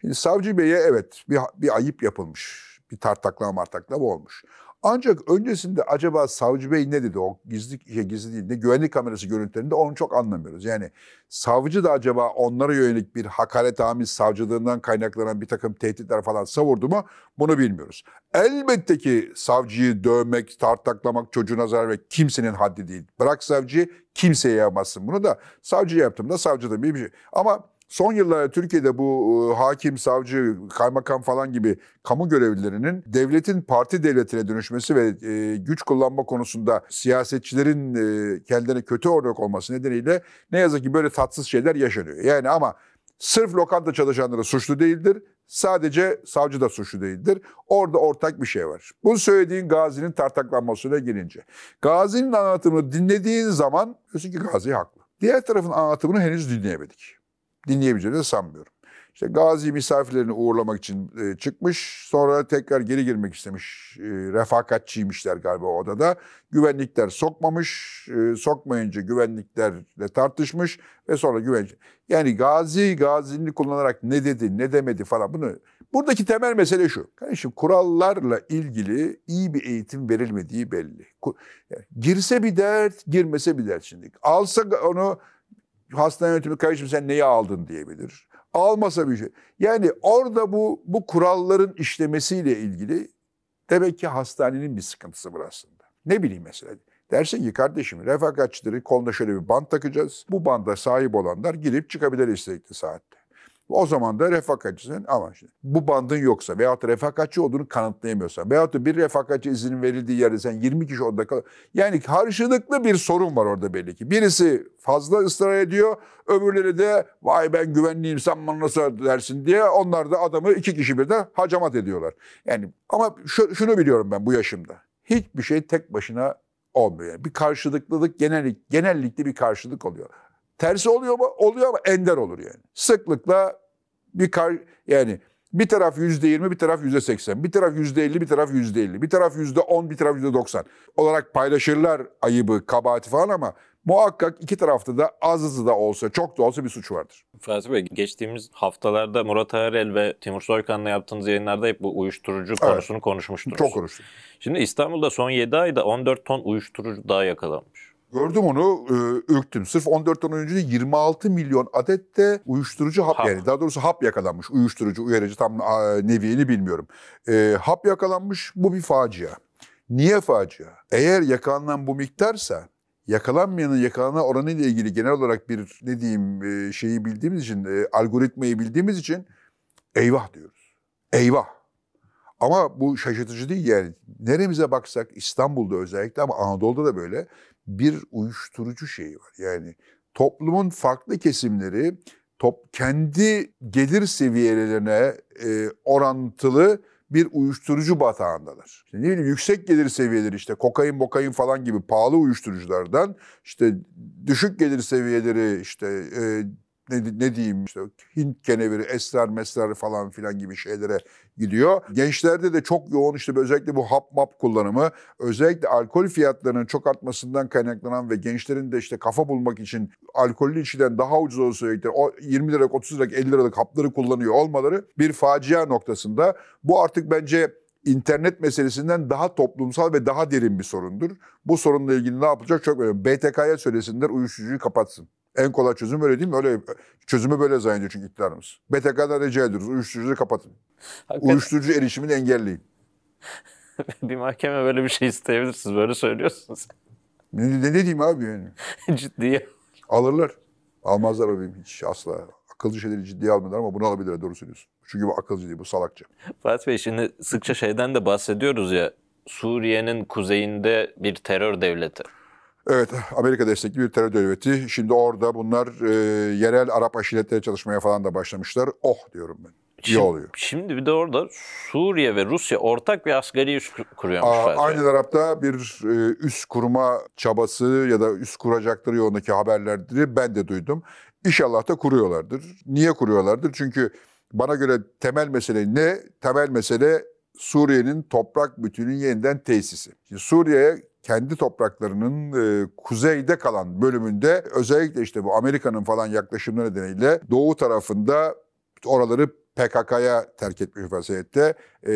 Şimdi savcı beye evet bir, bir ayıp yapılmış. Bir tartaklama martakla olmuş. Ancak öncesinde acaba savcı bey ne dedi o gizli şey, gizli değil de güvenlik kamerası görüntülerinde onu çok anlamıyoruz. Yani savcı da acaba onlara yönelik bir hakaret amiz savcılığından kaynaklanan bir takım tehditler falan savurdu mu bunu bilmiyoruz. Elbette ki savcıyı dövmek, tartaklamak, çocuğuna zarar ve kimsenin haddi değil. Bırak savcıyı kimseye yapmasın bunu da savcı yaptım da savcı da bir şey. Ama Son yıllarda Türkiye'de bu e, hakim, savcı, kaymakam falan gibi kamu görevlilerinin devletin parti devletine dönüşmesi ve e, güç kullanma konusunda siyasetçilerin e, kendilerine kötü örnek olması nedeniyle ne yazık ki böyle tatsız şeyler yaşanıyor. Yani ama sırf lokanta çalışanları suçlu değildir. Sadece savcı da suçlu değildir. Orada ortak bir şey var. Bu söylediğin Gazi'nin tartaklanmasına girince. Gazi'nin anlatımını dinlediğin zaman diyorsun ki Gazi haklı. Diğer tarafın anlatımını henüz dinleyemedik dinleyebileceğini de sanmıyorum. İşte Gazi misafirlerini uğurlamak için e, çıkmış. Sonra tekrar geri girmek istemiş. E, refakatçiymişler galiba o odada. Güvenlikler sokmamış. E, sokmayınca güvenliklerle tartışmış ve sonra güvenlik... Yani Gazi, Gazi'ni kullanarak ne dedi, ne demedi falan bunu... Buradaki temel mesele şu. Kardeşim kurallarla ilgili iyi bir eğitim verilmediği belli. girse bir dert, girmese bir dert şimdi. Alsa onu hastane yönetimi kardeşim sen neyi aldın diyebilir. Almasa bir şey. Yani orada bu bu kuralların işlemesiyle ilgili demek ki hastanenin bir sıkıntısı var aslında. Ne bileyim mesela. Dersin ki kardeşim refakatçileri koluna şöyle bir band takacağız. Bu banda sahip olanlar girip çıkabilir istedikleri saatte. O zaman da refakatçısın ama şimdi bu bandın yoksa veyahut da refakatçi olduğunu kanıtlayamıyorsan veyahut da bir refakatçi izin verildiği yerde sen 20 kişi orada kal. Yani karşılıklı bir sorun var orada belli ki. Birisi fazla ısrar ediyor, öbürleri de vay ben güvenliyim sen bana nasıl dersin diye onlar da adamı iki kişi birden hacamat ediyorlar. Yani ama şunu biliyorum ben bu yaşımda. Hiçbir şey tek başına olmuyor. Yani bir karşılıklılık genellik, genellikle bir karşılık oluyor. Tersi oluyor mu? Oluyor ama ender olur yani. Sıklıkla bir kar, yani bir taraf yüzde yirmi, bir taraf yüzde seksen, bir taraf yüzde elli, bir taraf yüzde elli, bir taraf yüzde on, bir taraf yüzde doksan olarak paylaşırlar ayıbı, kabahati falan ama muhakkak iki tarafta da azı da olsa, çok da olsa bir suç vardır. Fatih Bey, geçtiğimiz haftalarda Murat Arel ve Timur Soykan'la yaptığınız yayınlarda hep bu uyuşturucu evet. konusunu konuşmuştunuz. Çok konuştuk. Şimdi İstanbul'da son 7 ayda 14 ton uyuşturucu daha yakalanmış. Gördüm onu, e, ürktüm. Sırf 14 ton önce 26 milyon adet de uyuşturucu hap, hap. yani daha doğrusu hap yakalanmış. Uyuşturucu, uyarıcı tam neviini bilmiyorum. E, hap yakalanmış, bu bir facia. Niye facia? Eğer yakalanan bu miktarsa yakalanmayanın yakalana oranı ile ilgili genel olarak bir ne diyeyim e, şeyi bildiğimiz için, e, algoritmayı bildiğimiz için eyvah diyoruz. Eyvah. Ama bu şaşırtıcı değil yani. Neremize baksak İstanbul'da özellikle ama Anadolu'da da böyle bir uyuşturucu şeyi var. Yani toplumun farklı kesimleri top kendi gelir seviyelerine e, orantılı bir uyuşturucu batağındalar. Şimdi ne bileyim, yüksek gelir seviyeleri işte kokain, bokain falan gibi pahalı uyuşturuculardan işte düşük gelir seviyeleri işte e, ne, ne diyeyim işte Hint keneviri, esrar mesrar falan filan gibi şeylere gidiyor. Gençlerde de çok yoğun işte özellikle bu hap map kullanımı, özellikle alkol fiyatlarının çok artmasından kaynaklanan ve gençlerin de işte kafa bulmak için alkollü içiden daha ucuz olsa o 20 liralık, 30 liralık, 50 liralık hapları kullanıyor olmaları bir facia noktasında. Bu artık bence internet meselesinden daha toplumsal ve daha derin bir sorundur. Bu sorunla ilgili ne yapılacak çok önemli. BTK'ya söylesinler uyuşturucuyu kapatsın. En kolay çözüm öyle değil mi? Öyle çözümü böyle zannediyor çünkü iktidarımız. BTK'da rica ediyoruz. Uyuşturucuyu kapatın. Hakikaten. Uyuşturucu erişimini engelleyin. bir mahkeme böyle bir şey isteyebilirsiniz. Böyle söylüyorsunuz. Ne, ne, ne diyeyim abi yani? Ciddiye. Alırlar. Almazlar abim hiç asla. Akılcı şeyleri ciddiye almıyorlar ama bunu alabilirler doğru söylüyorsun. Çünkü bu akılcı değil bu salakça. Fatih Bey şimdi sıkça şeyden de bahsediyoruz ya. Suriye'nin kuzeyinde bir terör devleti. Evet, Amerika destekli bir terör devleti. Şimdi orada bunlar e, yerel Arap aşiretleri çalışmaya falan da başlamışlar. Oh diyorum ben. İyi oluyor. Şimdi bir de orada Suriye ve Rusya ortak bir asgari üs kuruyormuş. aynı tarafta bir e, üs kurma çabası ya da üs kuracakları yolundaki haberleri ben de duydum. İnşallah da kuruyorlardır. Niye kuruyorlardır? Çünkü bana göre temel mesele ne? Temel mesele Suriye'nin toprak bütünün yeniden tesisi. Şimdi Suriye'ye kendi topraklarının e, kuzeyde kalan bölümünde özellikle işte bu Amerika'nın falan yaklaşımları nedeniyle doğu tarafında oraları PKK'ya terk etmiş vaziyette. E,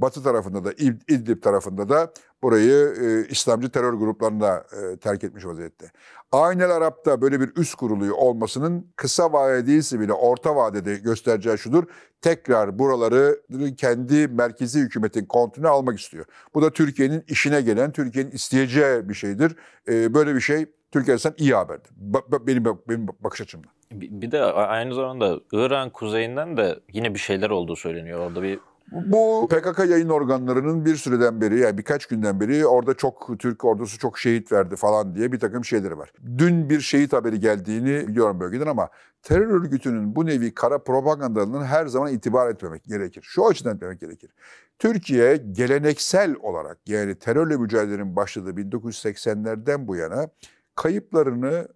batı tarafında da İdlib tarafında da burayı e, İslamcı terör gruplarına e, terk etmiş vaziyette. Aynel Arap'ta böyle bir üst kuruluyor olmasının kısa vadede değilse bile orta vadede göstereceği şudur. Tekrar buraları kendi merkezi hükümetin kontrolüne almak istiyor. Bu da Türkiye'nin işine gelen, Türkiye'nin isteyeceği bir şeydir. Ee, böyle bir şey Türkiye'den iyi haberdir. Ba- benim, benim bakış açımdan. Bir de aynı zamanda İran kuzeyinden de yine bir şeyler olduğu söyleniyor. Orada bir bu PKK yayın organlarının bir süreden beri yani birkaç günden beri orada çok Türk ordusu çok şehit verdi falan diye bir takım şeyleri var. Dün bir şehit haberi geldiğini biliyorum bölgeden ama terör örgütünün bu nevi kara propagandalarının her zaman itibar etmemek gerekir. Şu açıdan demek gerekir. Türkiye geleneksel olarak yani terörle mücadelenin başladığı 1980'lerden bu yana kayıplarını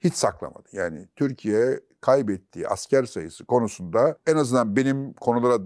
hiç saklamadı. Yani Türkiye kaybettiği asker sayısı konusunda en azından benim konulara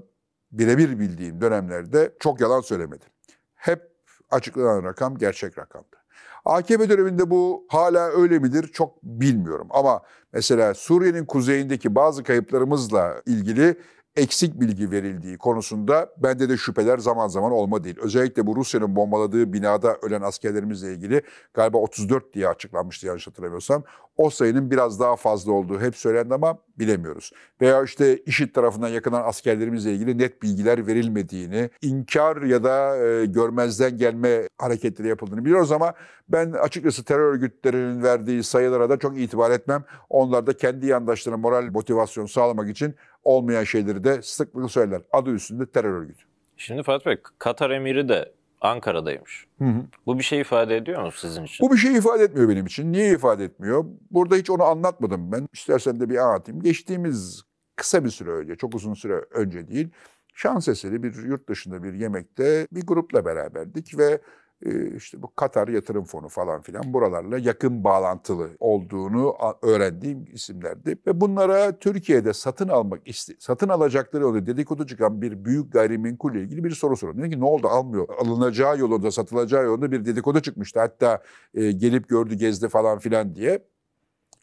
birebir bildiğim dönemlerde çok yalan söylemedim. Hep açıklanan rakam gerçek rakamdı. AKP döneminde bu hala öyle midir çok bilmiyorum ama mesela Suriye'nin kuzeyindeki bazı kayıplarımızla ilgili eksik bilgi verildiği konusunda bende de şüpheler zaman zaman olma değil. Özellikle bu Rusya'nın bombaladığı binada ölen askerlerimizle ilgili galiba 34 diye açıklanmıştı yanlış hatırlamıyorsam. O sayının biraz daha fazla olduğu hep söylendi ama bilemiyoruz. Veya işte IŞİD tarafından yakılan askerlerimizle ilgili net bilgiler verilmediğini, inkar ya da e, görmezden gelme hareketleri yapıldığını biliyoruz ama ben açıkçası terör örgütlerinin verdiği sayılara da çok itibar etmem. Onlar da kendi yandaşlarına moral motivasyon sağlamak için olmayan şeyleri de sıklıkla söyler. Adı üstünde terör örgütü. Şimdi Fatih Bey, Katar emiri de Ankara'daymış. Hı hı. Bu bir şey ifade ediyor mu sizin için? Bu bir şey ifade etmiyor benim için. Niye ifade etmiyor? Burada hiç onu anlatmadım ben. İstersen de bir anlatayım. Geçtiğimiz kısa bir süre önce, çok uzun süre önce değil, şans eseri bir yurt dışında bir yemekte bir grupla beraberdik ve ee, işte bu Katar Yatırım Fonu falan filan buralarla yakın bağlantılı olduğunu öğrendiğim isimlerdi. Ve bunlara Türkiye'de satın almak isti satın alacakları oldu Dedikodu çıkan bir büyük gayrimenkulle ilgili bir soru soruyor. Dedim ki ne oldu almıyor. Alınacağı yolunda satılacağı yolunda bir dedikodu çıkmıştı. Hatta e, gelip gördü gezdi falan filan diye.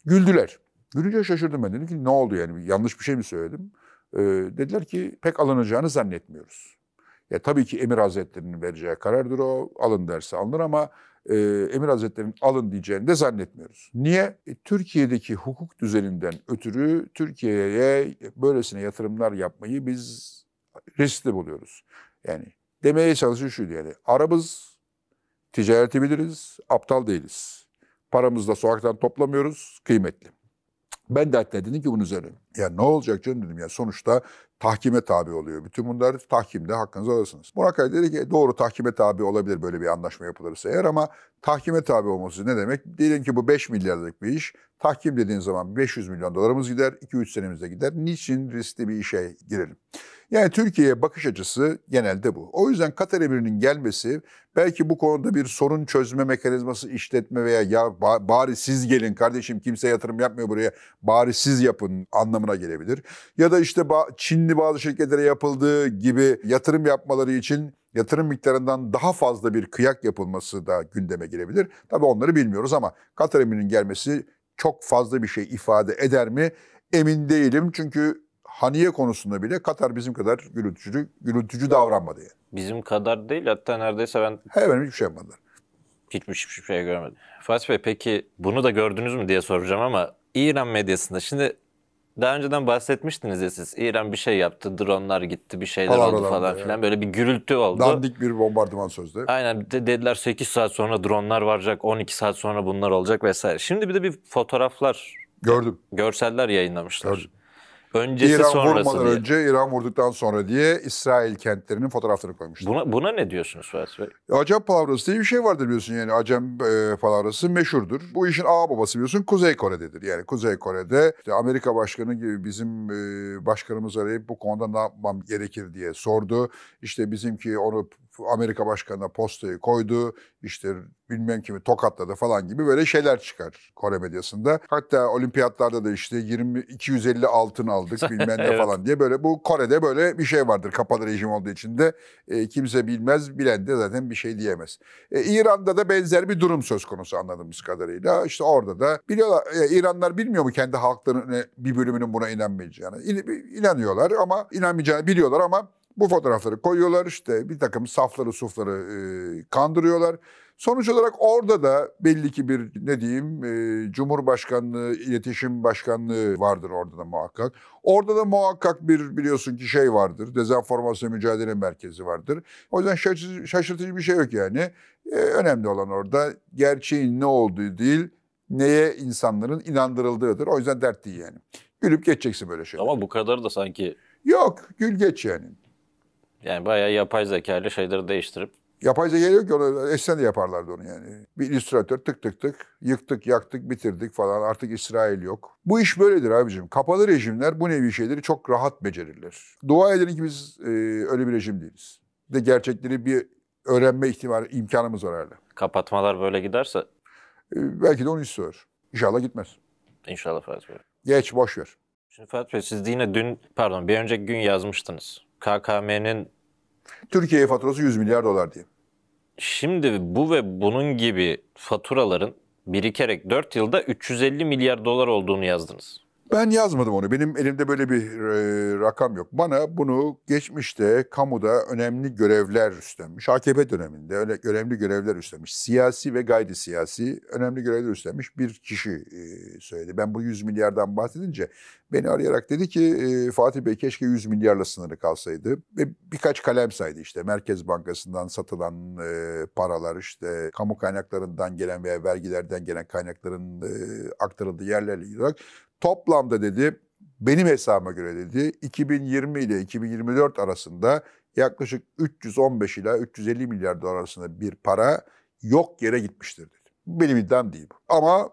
Güldüler. Gülünce şaşırdım ben. Dedim ki ne oldu yani yanlış bir şey mi söyledim? E, dediler ki pek alınacağını zannetmiyoruz. E, tabii ki Emir Hazretleri'nin vereceği karardır o. Alın derse alınır ama e, Emir Hazretleri'nin alın diyeceğini de zannetmiyoruz. Niye? E, Türkiye'deki hukuk düzeninden ötürü Türkiye'ye böylesine yatırımlar yapmayı biz riskli buluyoruz. Yani demeye çalışıyor şuydu yani. Arabız, ticareti biliriz, aptal değiliz. Paramızı da sokaktan toplamıyoruz, kıymetli. Ben de ki bunun üzerine. Ya ne olacak canım dedim ya sonuçta tahkime tabi oluyor. Bütün bunlar tahkimde hakkınız alırsınız. Murakay dedi ki e, doğru tahkime tabi olabilir böyle bir anlaşma yapılırsa eğer ama tahkime tabi olması ne demek? Diyelim ki bu 5 milyarlık bir iş. Tahkim dediğin zaman 500 milyon dolarımız gider, 2-3 senemize gider. Niçin riskli bir işe girelim? Yani Türkiye'ye bakış açısı genelde bu. O yüzden Katar emirinin gelmesi belki bu konuda bir sorun çözme mekanizması işletme veya ya bari siz gelin kardeşim kimse yatırım yapmıyor buraya bari siz yapın anlamına gelebilir. Ya da işte Çinli bazı şirketlere yapıldığı gibi yatırım yapmaları için yatırım miktarından daha fazla bir kıyak yapılması da gündeme girebilir. Tabii onları bilmiyoruz ama Katar emirinin gelmesi çok fazla bir şey ifade eder mi? Emin değilim çünkü Haniye konusunda bile Katar bizim kadar gürültücü, gürültücü davranmadı yani. Bizim kadar değil hatta neredeyse ben... Hemen hiçbir şey yapmadılar. Hiçbir, hiçbir şey görmedim. Fatih Bey peki bunu da gördünüz mü diye soracağım ama İran medyasında şimdi daha önceden bahsetmiştiniz ya siz. İran bir şey yaptı, dronlar gitti, bir şeyler Havalar oldu falan filan. Yani. Böyle bir gürültü oldu. Dandik bir bombardıman sözde. Aynen de dediler 8 saat sonra dronlar varacak, 12 saat sonra bunlar olacak vesaire. Şimdi bir de bir fotoğraflar, Gördüm. görseller yayınlamışlar. Gördüm. Öncesi İran sonrası vurmadan diye. önce İran vurduktan sonra diye İsrail kentlerinin fotoğraflarını koymuşlar. Buna, buna ne diyorsunuz Fuat Bey? E, Acem palavrası diye bir şey vardır biliyorsun yani Acem e, palavrası meşhurdur. Bu işin ağ babası biliyorsun Kuzey Kore'dedir. Yani Kuzey Kore'de işte Amerika Başkanı gibi bizim e, başkanımız arayıp bu konuda ne yapmam gerekir diye sordu. İşte bizimki onu Amerika Başkanı'na postayı koydu. İşte bilmem kimi tokatladı falan gibi böyle şeyler çıkar Kore medyasında. Hatta olimpiyatlarda da işte 20 250 altın aldık bilmem ne evet. falan diye böyle bu Kore'de böyle bir şey vardır. Kapalı rejim olduğu için de e, kimse bilmez, bilen de zaten bir şey diyemez. E, İran'da da benzer bir durum söz konusu anladığımız kadarıyla. İşte orada da biliyorlar e, İranlar bilmiyor mu kendi halklarının bir bölümünün buna inanmayacağını? İn, inanıyorlar ama inanmayacağını biliyorlar ama bu fotoğrafları koyuyorlar işte bir takım safları sufları e, kandırıyorlar. Sonuç olarak orada da belli ki bir ne diyeyim e, Cumhurbaşkanlığı, iletişim başkanlığı vardır orada da muhakkak. Orada da muhakkak bir biliyorsun ki şey vardır. Dezenformasyon mücadele merkezi vardır. O yüzden şaşırtıcı, şaşırtıcı bir şey yok yani. E, önemli olan orada gerçeğin ne olduğu değil, neye insanların inandırıldığıdır. O yüzden dert değil yani. Gülüp geçeceksin böyle şey. Ama bu kadar da sanki... Yok, gül geç yani. Yani bayağı yapay zeka ile şeyleri değiştirip. Yapay zeka yok ki onu esen de yaparlardı onu yani. Bir illüstratör tık tık tık yıktık yaktık bitirdik falan artık İsrail yok. Bu iş böyledir abicim. Kapalı rejimler bu nevi şeyleri çok rahat becerirler. Dua edin ki biz e, öyle bir rejim değiliz. de gerçekleri bir öğrenme ihtimali, imkanımız var herhalde Kapatmalar böyle giderse? E, belki de onu istiyor. İnşallah gitmez. İnşallah Fatih Bey. Geç boş ver. Şimdi Fatih Bey siz yine dün pardon bir önceki gün yazmıştınız. KKM'nin... Türkiye'ye faturası 100 milyar dolar diye. Şimdi bu ve bunun gibi faturaların birikerek 4 yılda 350 milyar dolar olduğunu yazdınız. Ben yazmadım onu. Benim elimde böyle bir e, rakam yok. Bana bunu geçmişte kamuda önemli görevler üstlenmiş. AKP döneminde öyle önemli görevler üstlenmiş. Siyasi ve gayri siyasi önemli görevler üstlenmiş bir kişi e, söyledi. Ben bu 100 milyardan bahsedince beni arayarak dedi ki e, Fatih Bey keşke 100 milyarla sınırı kalsaydı. Ve birkaç kalem saydı işte. Merkez Bankası'ndan satılan e, paralar işte kamu kaynaklarından gelen veya vergilerden gelen kaynakların e, aktarıldığı yerlerle ilgili olarak toplamda dedi benim hesabıma göre dedi 2020 ile 2024 arasında yaklaşık 315 ila 350 milyar dolar arasında bir para yok yere gitmiştir dedi. Benim iddiam değil bu. Ama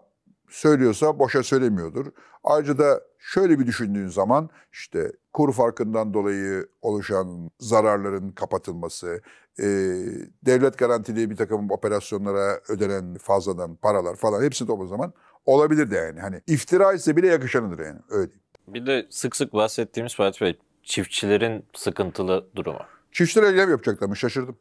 söylüyorsa boşa söylemiyordur. Ayrıca da şöyle bir düşündüğün zaman işte kur farkından dolayı oluşan zararların kapatılması, e, devlet garantili bir takım operasyonlara ödenen fazladan paralar falan hepsi de o zaman olabilir de yani. Hani iftira ise bile yakışanıdır yani öyle Bir de sık sık bahsettiğimiz Fatih Bey çiftçilerin sıkıntılı durumu. Çiftçiler eylem mı şaşırdım.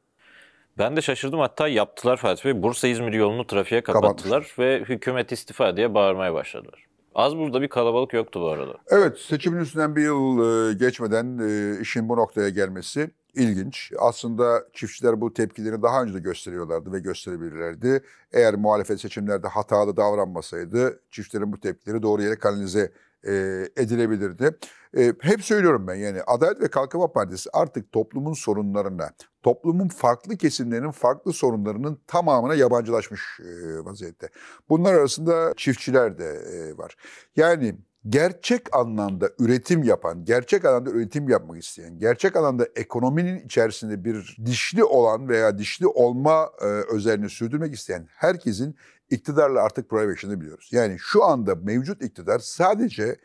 Ben de şaşırdım hatta yaptılar Fatih Bey. Bursa-İzmir yolunu trafiğe kapattılar ve hükümet istifa diye bağırmaya başladılar. Az burada bir kalabalık yoktu bu arada. Evet seçimin üstünden bir yıl e, geçmeden e, işin bu noktaya gelmesi ilginç. Aslında çiftçiler bu tepkilerini daha önce de gösteriyorlardı ve gösterebilirlerdi. Eğer muhalefet seçimlerde hatalı davranmasaydı çiftçilerin bu tepkileri doğru yere kanalize e, edilebilirdi. E, hep söylüyorum ben yani Adalet ve Kalkınma Partisi artık toplumun sorunlarına, toplumun farklı kesimlerinin farklı sorunlarının tamamına yabancılaşmış e, vaziyette. Bunlar arasında çiftçiler de e, var. Yani gerçek anlamda üretim yapan, gerçek anlamda üretim yapmak isteyen, gerçek anlamda ekonominin içerisinde bir dişli olan veya dişli olma e, özelliğini sürdürmek isteyen herkesin iktidarla artık problem yaşadığını biliyoruz. Yani şu anda mevcut iktidar sadece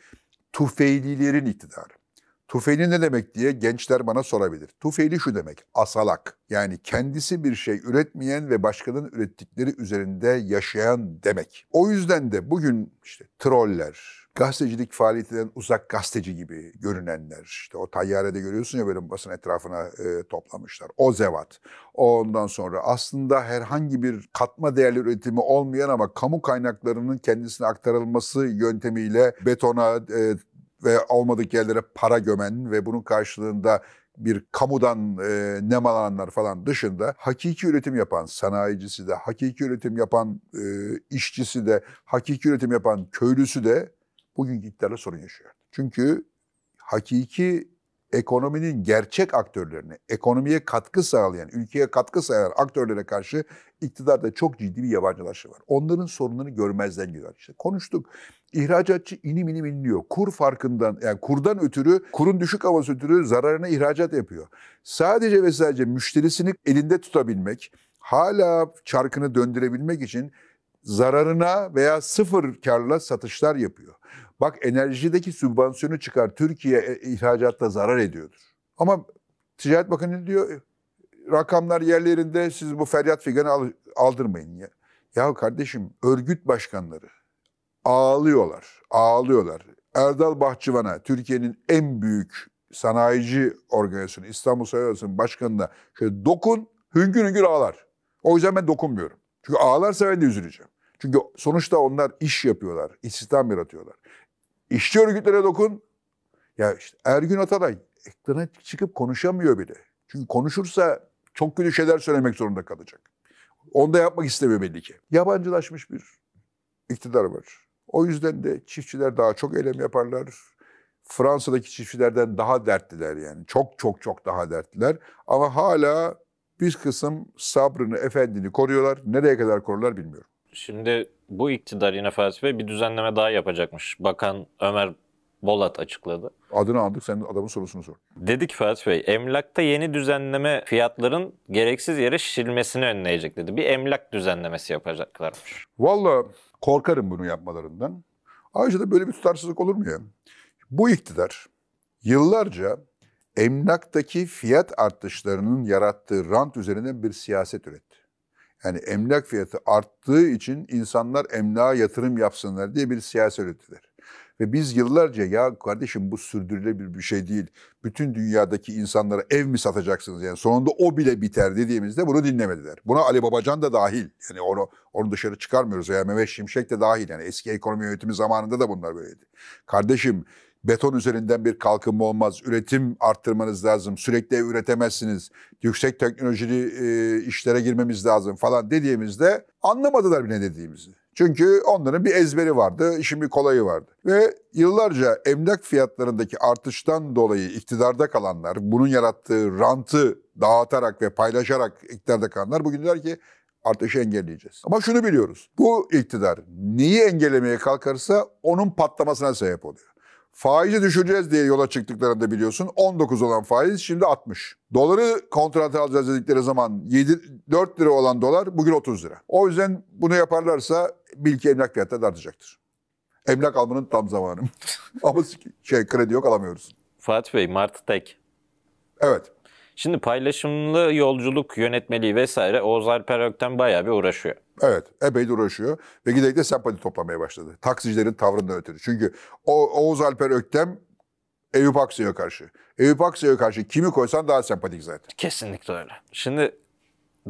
tufeylilerin iktidarı. Tufeyli ne demek diye gençler bana sorabilir. Tufeyli şu demek, asalak. Yani kendisi bir şey üretmeyen ve başkalarının ürettikleri üzerinde yaşayan demek. O yüzden de bugün işte troller, gazetecilik faaliyetinden uzak gazeteci gibi görünenler. İşte o tayyarede görüyorsun ya böyle basın etrafına e, toplamışlar. O zevat. Ondan sonra aslında herhangi bir katma değerli üretimi olmayan ama kamu kaynaklarının kendisine aktarılması yöntemiyle betona e, ve olmadık yerlere para gömen ve bunun karşılığında bir kamudan e, nem alanlar falan dışında hakiki üretim yapan sanayicisi de, hakiki üretim yapan e, işçisi de, hakiki üretim yapan köylüsü de Bugün iktidarla sorun yaşıyor. Çünkü hakiki ekonominin gerçek aktörlerine, ekonomiye katkı sağlayan, ülkeye katkı sağlayan aktörlere karşı iktidarda çok ciddi bir yabancılaşma var. Onların sorunlarını görmezden geliyor. İşte konuştuk. İhracatçı inim inim inliyor. Kur farkından, yani kurdan ötürü, kurun düşük havası ötürü zararına ihracat yapıyor. Sadece ve sadece müşterisini elinde tutabilmek, hala çarkını döndürebilmek için zararına veya sıfır karla satışlar yapıyor. Bak enerjideki sübvansiyonu çıkar. Türkiye e, ihracatta zarar ediyordur. Ama Ticaret Bakanı diyor rakamlar yerlerinde siz bu feryat figanı aldırmayın. Ya. ya kardeşim örgüt başkanları ağlıyorlar, ağlıyorlar. Erdal Bahçıvan'a Türkiye'nin en büyük sanayici organizasyonu İstanbul Sanayi başkanına şöyle dokun hüngür hüngür ağlar. O yüzden ben dokunmuyorum. Çünkü ağlarsa ben de üzüleceğim. Çünkü sonuçta onlar iş yapıyorlar, istihdam yaratıyorlar. İşçi örgütlere dokun. Ya işte Ergün Atalay ekrana çıkıp konuşamıyor bile. Çünkü konuşursa çok kötü şeyler söylemek zorunda kalacak. Onu da yapmak istemiyor belli ki. Yabancılaşmış bir iktidar var. O yüzden de çiftçiler daha çok eylem yaparlar. Fransa'daki çiftçilerden daha dertliler yani. Çok çok çok daha dertliler. Ama hala bir kısım sabrını, efendini koruyorlar. Nereye kadar korurlar bilmiyorum. Şimdi bu iktidar yine felsefe bir düzenleme daha yapacakmış. Bakan Ömer Bolat açıkladı. Adını aldık, sen adamın sorusunu sor. Dedi ki Fatih Bey, emlakta yeni düzenleme fiyatların gereksiz yere şişirilmesini önleyecek dedi. Bir emlak düzenlemesi yapacaklarmış. Valla korkarım bunu yapmalarından. Ayrıca da böyle bir tutarsızlık olur mu ya? Bu iktidar yıllarca emlaktaki fiyat artışlarının yarattığı rant üzerinden bir siyaset üretti. Yani emlak fiyatı arttığı için insanlar emlağa yatırım yapsınlar diye bir siyaset ürettiler. Ve biz yıllarca ya kardeşim bu sürdürülebilir bir şey değil. Bütün dünyadaki insanlara ev mi satacaksınız yani sonunda o bile biter dediğimizde bunu dinlemediler. Buna Ali Babacan da dahil. Yani onu onu dışarı çıkarmıyoruz veya yani Mehmet Şimşek de dahil. Yani eski ekonomi yönetimi zamanında da bunlar böyleydi. Kardeşim Beton üzerinden bir kalkınma olmaz. Üretim arttırmanız lazım. Sürekli ev üretemezsiniz. Yüksek teknolojili e, işlere girmemiz lazım falan dediğimizde anlamadılar bile dediğimizi. Çünkü onların bir ezberi vardı, işin bir kolayı vardı. Ve yıllarca emlak fiyatlarındaki artıştan dolayı iktidarda kalanlar, bunun yarattığı rantı dağıtarak ve paylaşarak iktidarda kalanlar bugün diyorlar ki artışı engelleyeceğiz. Ama şunu biliyoruz. Bu iktidar neyi engellemeye kalkarsa onun patlamasına sebep oluyor. Faizi düşüreceğiz diye yola çıktıklarında biliyorsun 19 olan faiz şimdi 60. Doları kontrat alacağız dedikleri zaman 7, 4 lira olan dolar bugün 30 lira. O yüzden bunu yaparlarsa bilgi emlak fiyatları artacaktır. Emlak almanın tam zamanı. Ama şey kredi yok alamıyoruz. Fatih Bey Mart Tek. Evet. Şimdi paylaşımlı yolculuk yönetmeliği vesaire Oğuz Alper Ökten bayağı bir uğraşıyor. Evet, epey uğraşıyor ve giderek de sempati toplamaya başladı. Taksicilerin tavrından ötürü. Çünkü o Oğuz Alper Öktem Eyüp Aksoy'a karşı. Eyüp Aksoy'a karşı kimi koysan daha sempatik zaten. Kesinlikle öyle. Şimdi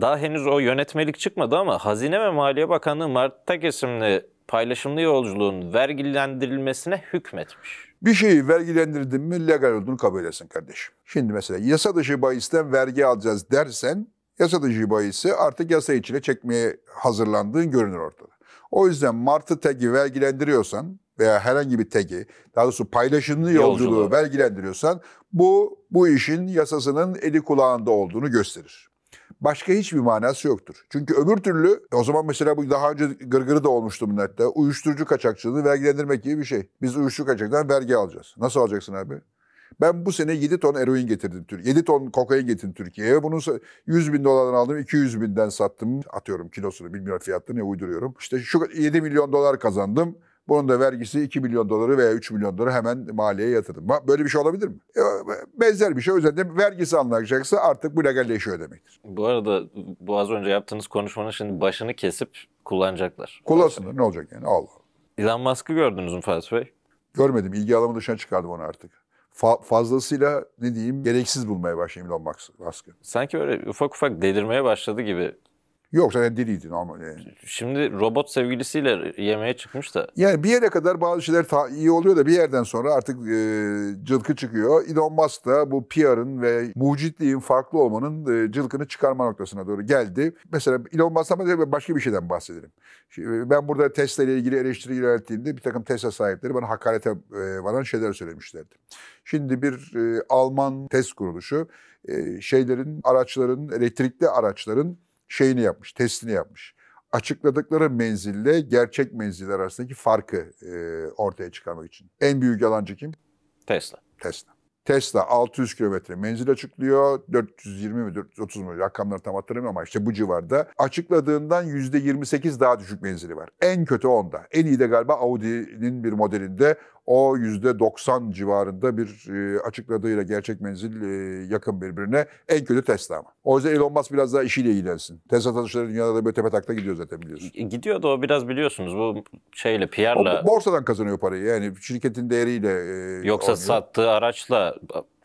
daha henüz o yönetmelik çıkmadı ama Hazine ve Maliye Bakanlığı Mart'ta kesimli paylaşımlı yolculuğun vergilendirilmesine hükmetmiş. Bir şeyi vergilendirdin mi legal olduğunu kabul edersin kardeşim. Şimdi mesela yasa dışı bahisten vergi alacağız dersen yasa dışı bahisi artık yasa içine çekmeye hazırlandığın görünür ortada. O yüzden Martı tagi vergilendiriyorsan veya herhangi bir tagi, daha doğrusu paylaşımlı yolculuğu, yolculuğu vergilendiriyorsan bu bu işin yasasının eli kulağında olduğunu gösterir başka hiçbir manası yoktur. Çünkü öbür türlü o zaman mesela bu daha önce gırgırı da olmuştu millette. Uyuşturucu kaçakçılığını vergilendirmek gibi bir şey. Biz uyuşturucu kaçakçıdan vergi alacağız. Nasıl alacaksın abi? Ben bu sene 7 ton eroin getirdim Türkiye. 7 ton kokain getirdim Türkiye'ye. Bunu 100 bin dolardan aldım, 200 binden sattım. Atıyorum kilosunu bilmiyorum fiyatını ne uyduruyorum. İşte şu 7 milyon dolar kazandım. Bunun da vergisi 2 milyon doları veya 3 milyon doları hemen maliyeye yatırdım. Böyle bir şey olabilir mi? Benzer bir şey özellikle vergisi alınacaksa artık bu legalleşiyor demektir. Bu arada bu az önce yaptığınız konuşmanın şimdi başını kesip kullanacaklar. Kullansınlar ne olacak yani Allah. Elon Musk'ı gördünüz mü Fatih Bey? Görmedim. İlgi alanımı dışına çıkardım onu artık. Fa- fazlasıyla ne diyeyim gereksiz bulmaya başlayayım Elon Musk'ı. Sanki böyle ufak ufak delirmeye başladı gibi Yok zaten deliydi normal. Şimdi robot sevgilisiyle yemeğe çıkmış da. Yani bir yere kadar bazı şeyler ta- iyi oluyor da bir yerden sonra artık e, cılkı çıkıyor. Elon Musk da bu PR'ın ve mucitliğin farklı olmanın e, cılkını çıkarma noktasına doğru geldi. Mesela Elon Musk'tan başka bir şeyden bahsedelim. Şimdi ben burada Tesla ile ilgili eleştiri ilerlettiğimde bir takım Tesla sahipleri bana hakarete e, varan şeyler söylemişlerdi. Şimdi bir e, Alman test kuruluşu e, şeylerin, araçların, elektrikli araçların şeyini yapmış, testini yapmış. Açıkladıkları menzille gerçek menziller arasındaki farkı e, ortaya çıkarmak için. En büyük yalancı kim? Tesla. Tesla. Tesla 600 kilometre menzil açıklıyor. 420 mi 430 mu rakamları tam hatırlamıyorum ama işte bu civarda. Açıkladığından %28 daha düşük menzili var. En kötü onda. En iyi de galiba Audi'nin bir modelinde o yüzde 90 civarında bir e, açıkladığıyla gerçek menzil e, yakın birbirine. En kötü Tesla ama. O yüzden Elon Musk biraz daha işiyle ilgilensin. Tesla satışları dünyada da böyle tepetakta takta gidiyor zaten biliyorsun. Gidiyordu o biraz biliyorsunuz bu şeyle PR'la. O borsadan kazanıyor parayı yani şirketin değeriyle. E, Yoksa oynuyor. sattığı araçla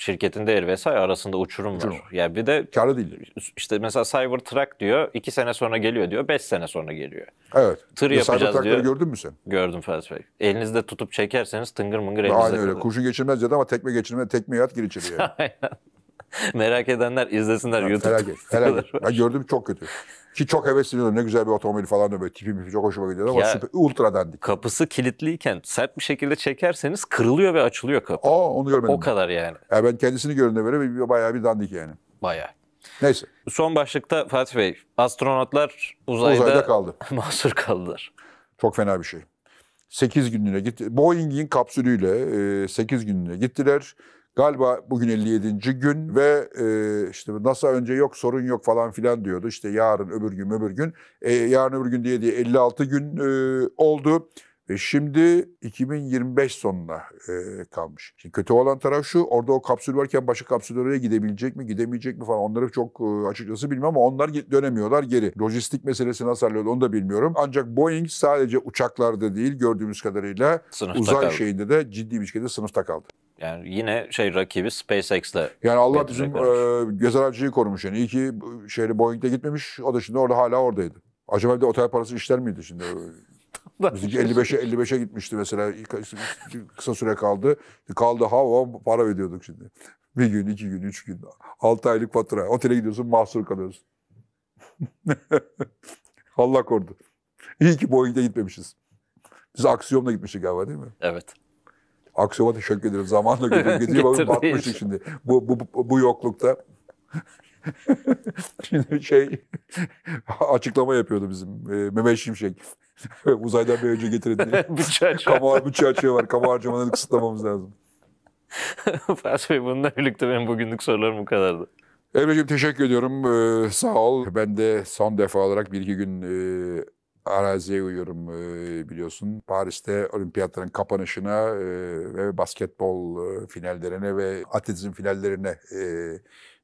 şirketin değeri vesaire arasında uçurum, uçurum. var. Yani bir de karlı değil. İşte mesela Cybertruck diyor 2 sene sonra geliyor diyor 5 sene sonra geliyor. Evet. Tır ya yapacağız diyor. Cybertruckları gördün mü sen? Gördüm Ferhat Bey. Elinizde tutup çekerseniz tıngır mıngır elinizde. Aynen öyle. Kurşun geçirmez dedi ama tekme geçirmez. Tekme yat gir içeri Aynen. merak edenler izlesinler ya, YouTube. Felaket, felaket. ben gördüm çok kötü. Ki çok hevesleniyorum. Ne güzel bir otomobil falan da böyle tipi çok hoşuma gidiyor ama ya, süper, ultra dandik. Kapısı kilitliyken sert bir şekilde çekerseniz kırılıyor ve açılıyor kapı. Aa onu görmedim. O ben. kadar yani. Ya ben kendisini göründüğüne böyle bir bayağı bir dandik yani. Bayağı. Neyse. Son başlıkta Fatih Bey, astronotlar uzayda, uzayda kaldı. mahsur kaldılar. Çok fena bir şey. 8 günlüğüne gitti. Boeing'in kapsülüyle 8 e, günlüğüne gittiler. Galiba bugün 57. gün ve e, işte NASA önce yok sorun yok falan filan diyordu. İşte yarın öbür gün öbür gün. E, yarın öbür gün diye diye 56 gün e, oldu. Ve şimdi 2025 sonuna e, kalmış. Şimdi kötü olan taraf şu, orada o kapsül varken başka kapsül oraya gidebilecek mi, gidemeyecek mi falan onları çok e, açıkçası bilmem ama onlar dönemiyorlar geri. Lojistik meselesi nasıl hallediyor onu da bilmiyorum. Ancak Boeing sadece uçaklarda değil gördüğümüz kadarıyla sınıfta uzay kaldı. şeyinde de ciddi bir şekilde sınıfta kaldı. Yani yine şey rakibi SpaceX'le. Yani Allah bizim e, Gezer korumuş yani. iyi ki şeyle Boeing'de gitmemiş. O da şimdi orada hala oradaydı. Acaba bir de otel parası işler miydi şimdi? Bizimki 55'e 55'e gitmişti mesela. Kısa süre kaldı. Kaldı hava para veriyorduk şimdi. Bir gün, iki gün, üç gün. Altı aylık fatura. Otele gidiyorsun mahsur kalıyorsun. Allah korudu. İyi ki Boeing'de gitmemişiz. Biz aksiyonla gitmiştik galiba değil mi? Evet. Aksiyon'a teşekkür ederim. Zamanla götürüp getirip batmıştık şimdi. Bu, bu, bu, yoklukta. Şimdi şey açıklama yapıyordu bizim e, Mehmet Şimşek. Uzaydan bir önce getirildi diye. bütçe açığı. var. Kamu harcamalarını kısıtlamamız lazım. Fatih Bey bununla birlikte benim bugünlük sorularım bu kadardı. Emre'ciğim teşekkür ediyorum. Ee, sağ ol. Ben de son defa olarak bir iki gün e, araziye uyuyorum biliyorsun. Paris'te olimpiyatların kapanışına ve basketbol finallerine ve atletizm finallerine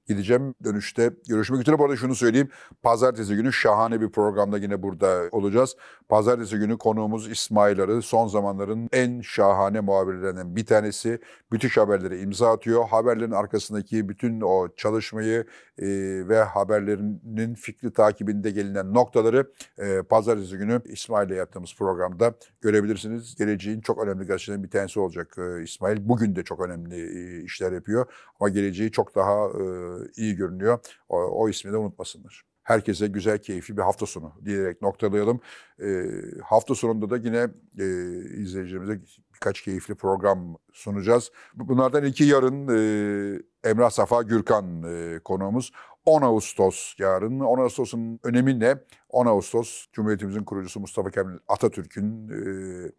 gideceğim. Dönüşte görüşmek üzere. Bu arada şunu söyleyeyim. Pazartesi günü şahane bir programda yine burada olacağız. Pazartesi günü konuğumuz İsmail Arı. Son zamanların en şahane muhabirlerinden bir tanesi. Müthiş haberleri imza atıyor. Haberlerin arkasındaki bütün o çalışmayı e, ve haberlerinin fikri takibinde gelinen noktaları e, pazartesi günü İsmail'le yaptığımız programda görebilirsiniz. Geleceğin çok önemli gazetelerin bir tanesi olacak e, İsmail. Bugün de çok önemli e, işler yapıyor. Ama geleceği çok daha e, e, iyi görünüyor. O, o ismi de unutmasınlar. Herkese güzel, keyifli bir hafta sonu diyerek noktalayalım. E, hafta sonunda da yine e, izleyicilerimize birkaç keyifli program sunacağız. Bunlardan iki yarın e, Emrah Safa Gürkan e, konuğumuz. 10 Ağustos yarın. 10 Ağustos'un önemi ne? 10 Ağustos Cumhuriyetimizin kurucusu Mustafa Kemal Atatürk'ün e,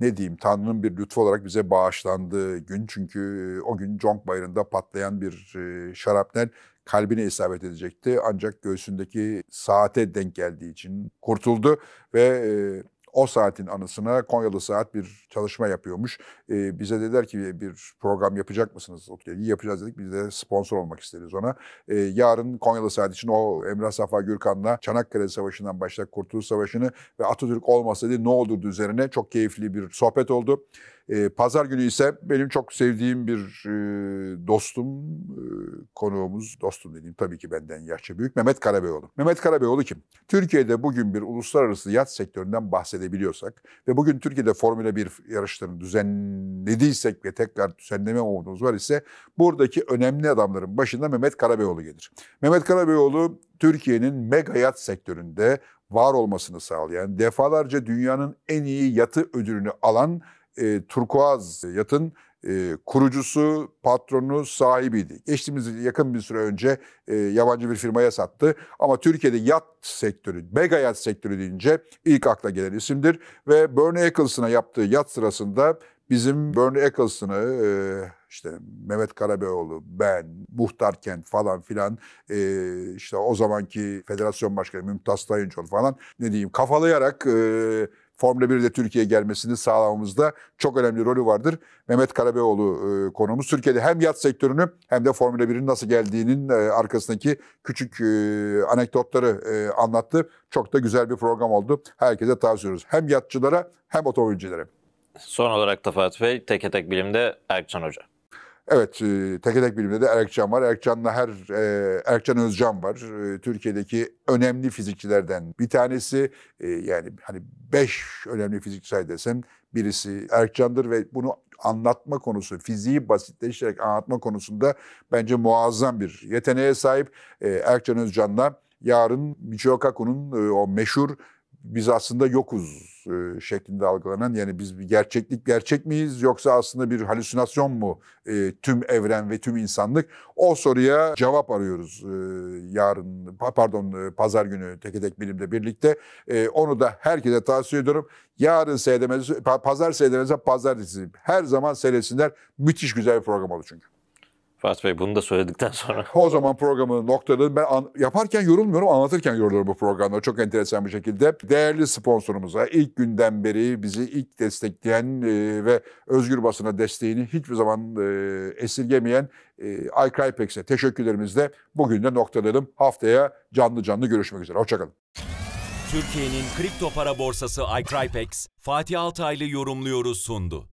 ne diyeyim Tanrı'nın bir lütfu olarak bize bağışlandığı gün. Çünkü o gün Jonk Bayırı'nda patlayan bir şarapnel kalbine isabet edecekti. Ancak göğsündeki saate denk geldiği için kurtuldu ve o saatin anısına Konyalı Saat bir çalışma yapıyormuş. E, bize dediler ki bir program yapacak mısınız? İyi yapacağız dedik. Biz de sponsor olmak isteriz ona. E, yarın Konyalı Saat için o Emrah Safa Gürkan'la Çanakkale Savaşı'ndan başlayarak Kurtuluş Savaşı'nı ve Atatürk olmasaydı ne olurdu üzerine çok keyifli bir sohbet oldu. E, Pazar günü ise benim çok sevdiğim bir e, dostum, e, konuğumuz, dostum dediğim tabii ki benden yaşça büyük Mehmet Karabeyoğlu. Mehmet Karabeyoğlu kim? Türkiye'de bugün bir uluslararası yat sektöründen bahsedecek edebiliyorsak ve bugün Türkiye'de Formula 1 yarışlarını düzenlediysek ve tekrar düzenleme umudumuz var ise buradaki önemli adamların başında Mehmet Karabeyoğlu gelir. Mehmet Karabeyoğlu Türkiye'nin mega yat sektöründe var olmasını sağlayan, defalarca dünyanın en iyi yatı ödülünü alan e, turkuaz yatın ee, kurucusu, patronu, sahibiydi. Geçtiğimiz yakın bir süre önce e, yabancı bir firmaya sattı. Ama Türkiye'de yat sektörü, mega yat sektörü deyince ilk akla gelen isimdir. Ve Bernie Eccleston'a yaptığı yat sırasında bizim Bernie Eccleston'ı e, işte Mehmet Karabeyoğlu, ben, Muhtar Kent falan filan e, işte o zamanki federasyon başkanı Mümtaz Sayınçoğlu falan ne diyeyim kafalayarak... Formula 1'de Türkiye gelmesini sağlamamızda çok önemli rolü vardır. Mehmet Karabeyoğlu e, konuğumuz. Türkiye'de hem yat sektörünü hem de Formula 1'in nasıl geldiğinin e, arkasındaki küçük e, anekdotları e, anlattı. Çok da güzel bir program oldu. Herkese tavsiye ediyoruz. Hem yatçılara hem otomobilcilere. Son olarak da Fatih Bey, teke tek bilimde Erkcan Hoca. Evet, tek tek bilimde de Erkcan var. Erkcan'la her, e, Erkcan Özcan var. E, Türkiye'deki önemli fizikçilerden bir tanesi. E, yani hani beş önemli fizikçi say desem birisi Erkcan'dır ve bunu anlatma konusu, fiziği basitleştirerek anlatma konusunda bence muazzam bir yeteneğe sahip. Erkcan Özcan'la yarın Michio Kaku'nun o meşhur biz aslında yokuz e, şeklinde algılanan yani biz bir gerçeklik gerçek miyiz yoksa aslında bir halüsinasyon mu e, tüm evren ve tüm insanlık o soruya cevap arıyoruz e, yarın pardon e, pazar günü teke tek bilimde birlikte e, onu da herkese tavsiye ediyorum yarın seyredemez pazar seyredemezse pazar pazartesi her zaman seyretsinler müthiş güzel bir program oldu çünkü. Fatih Bey bunu da söyledikten sonra. O zaman programı noktalı. Ben an- yaparken yorulmuyorum, anlatırken yoruluyorum bu programda çok enteresan bir şekilde. Değerli sponsorumuza ilk günden beri bizi ilk destekleyen e, ve özgür basına desteğini hiçbir zaman e, esirgemeyen e, iCrypex'e teşekkürlerimizle bugün de noktalayalım. Haftaya canlı canlı görüşmek üzere. Hoşçakalın. Türkiye'nin kripto para borsası iCrypex, Fatih Altaylı yorumluyoruz sundu.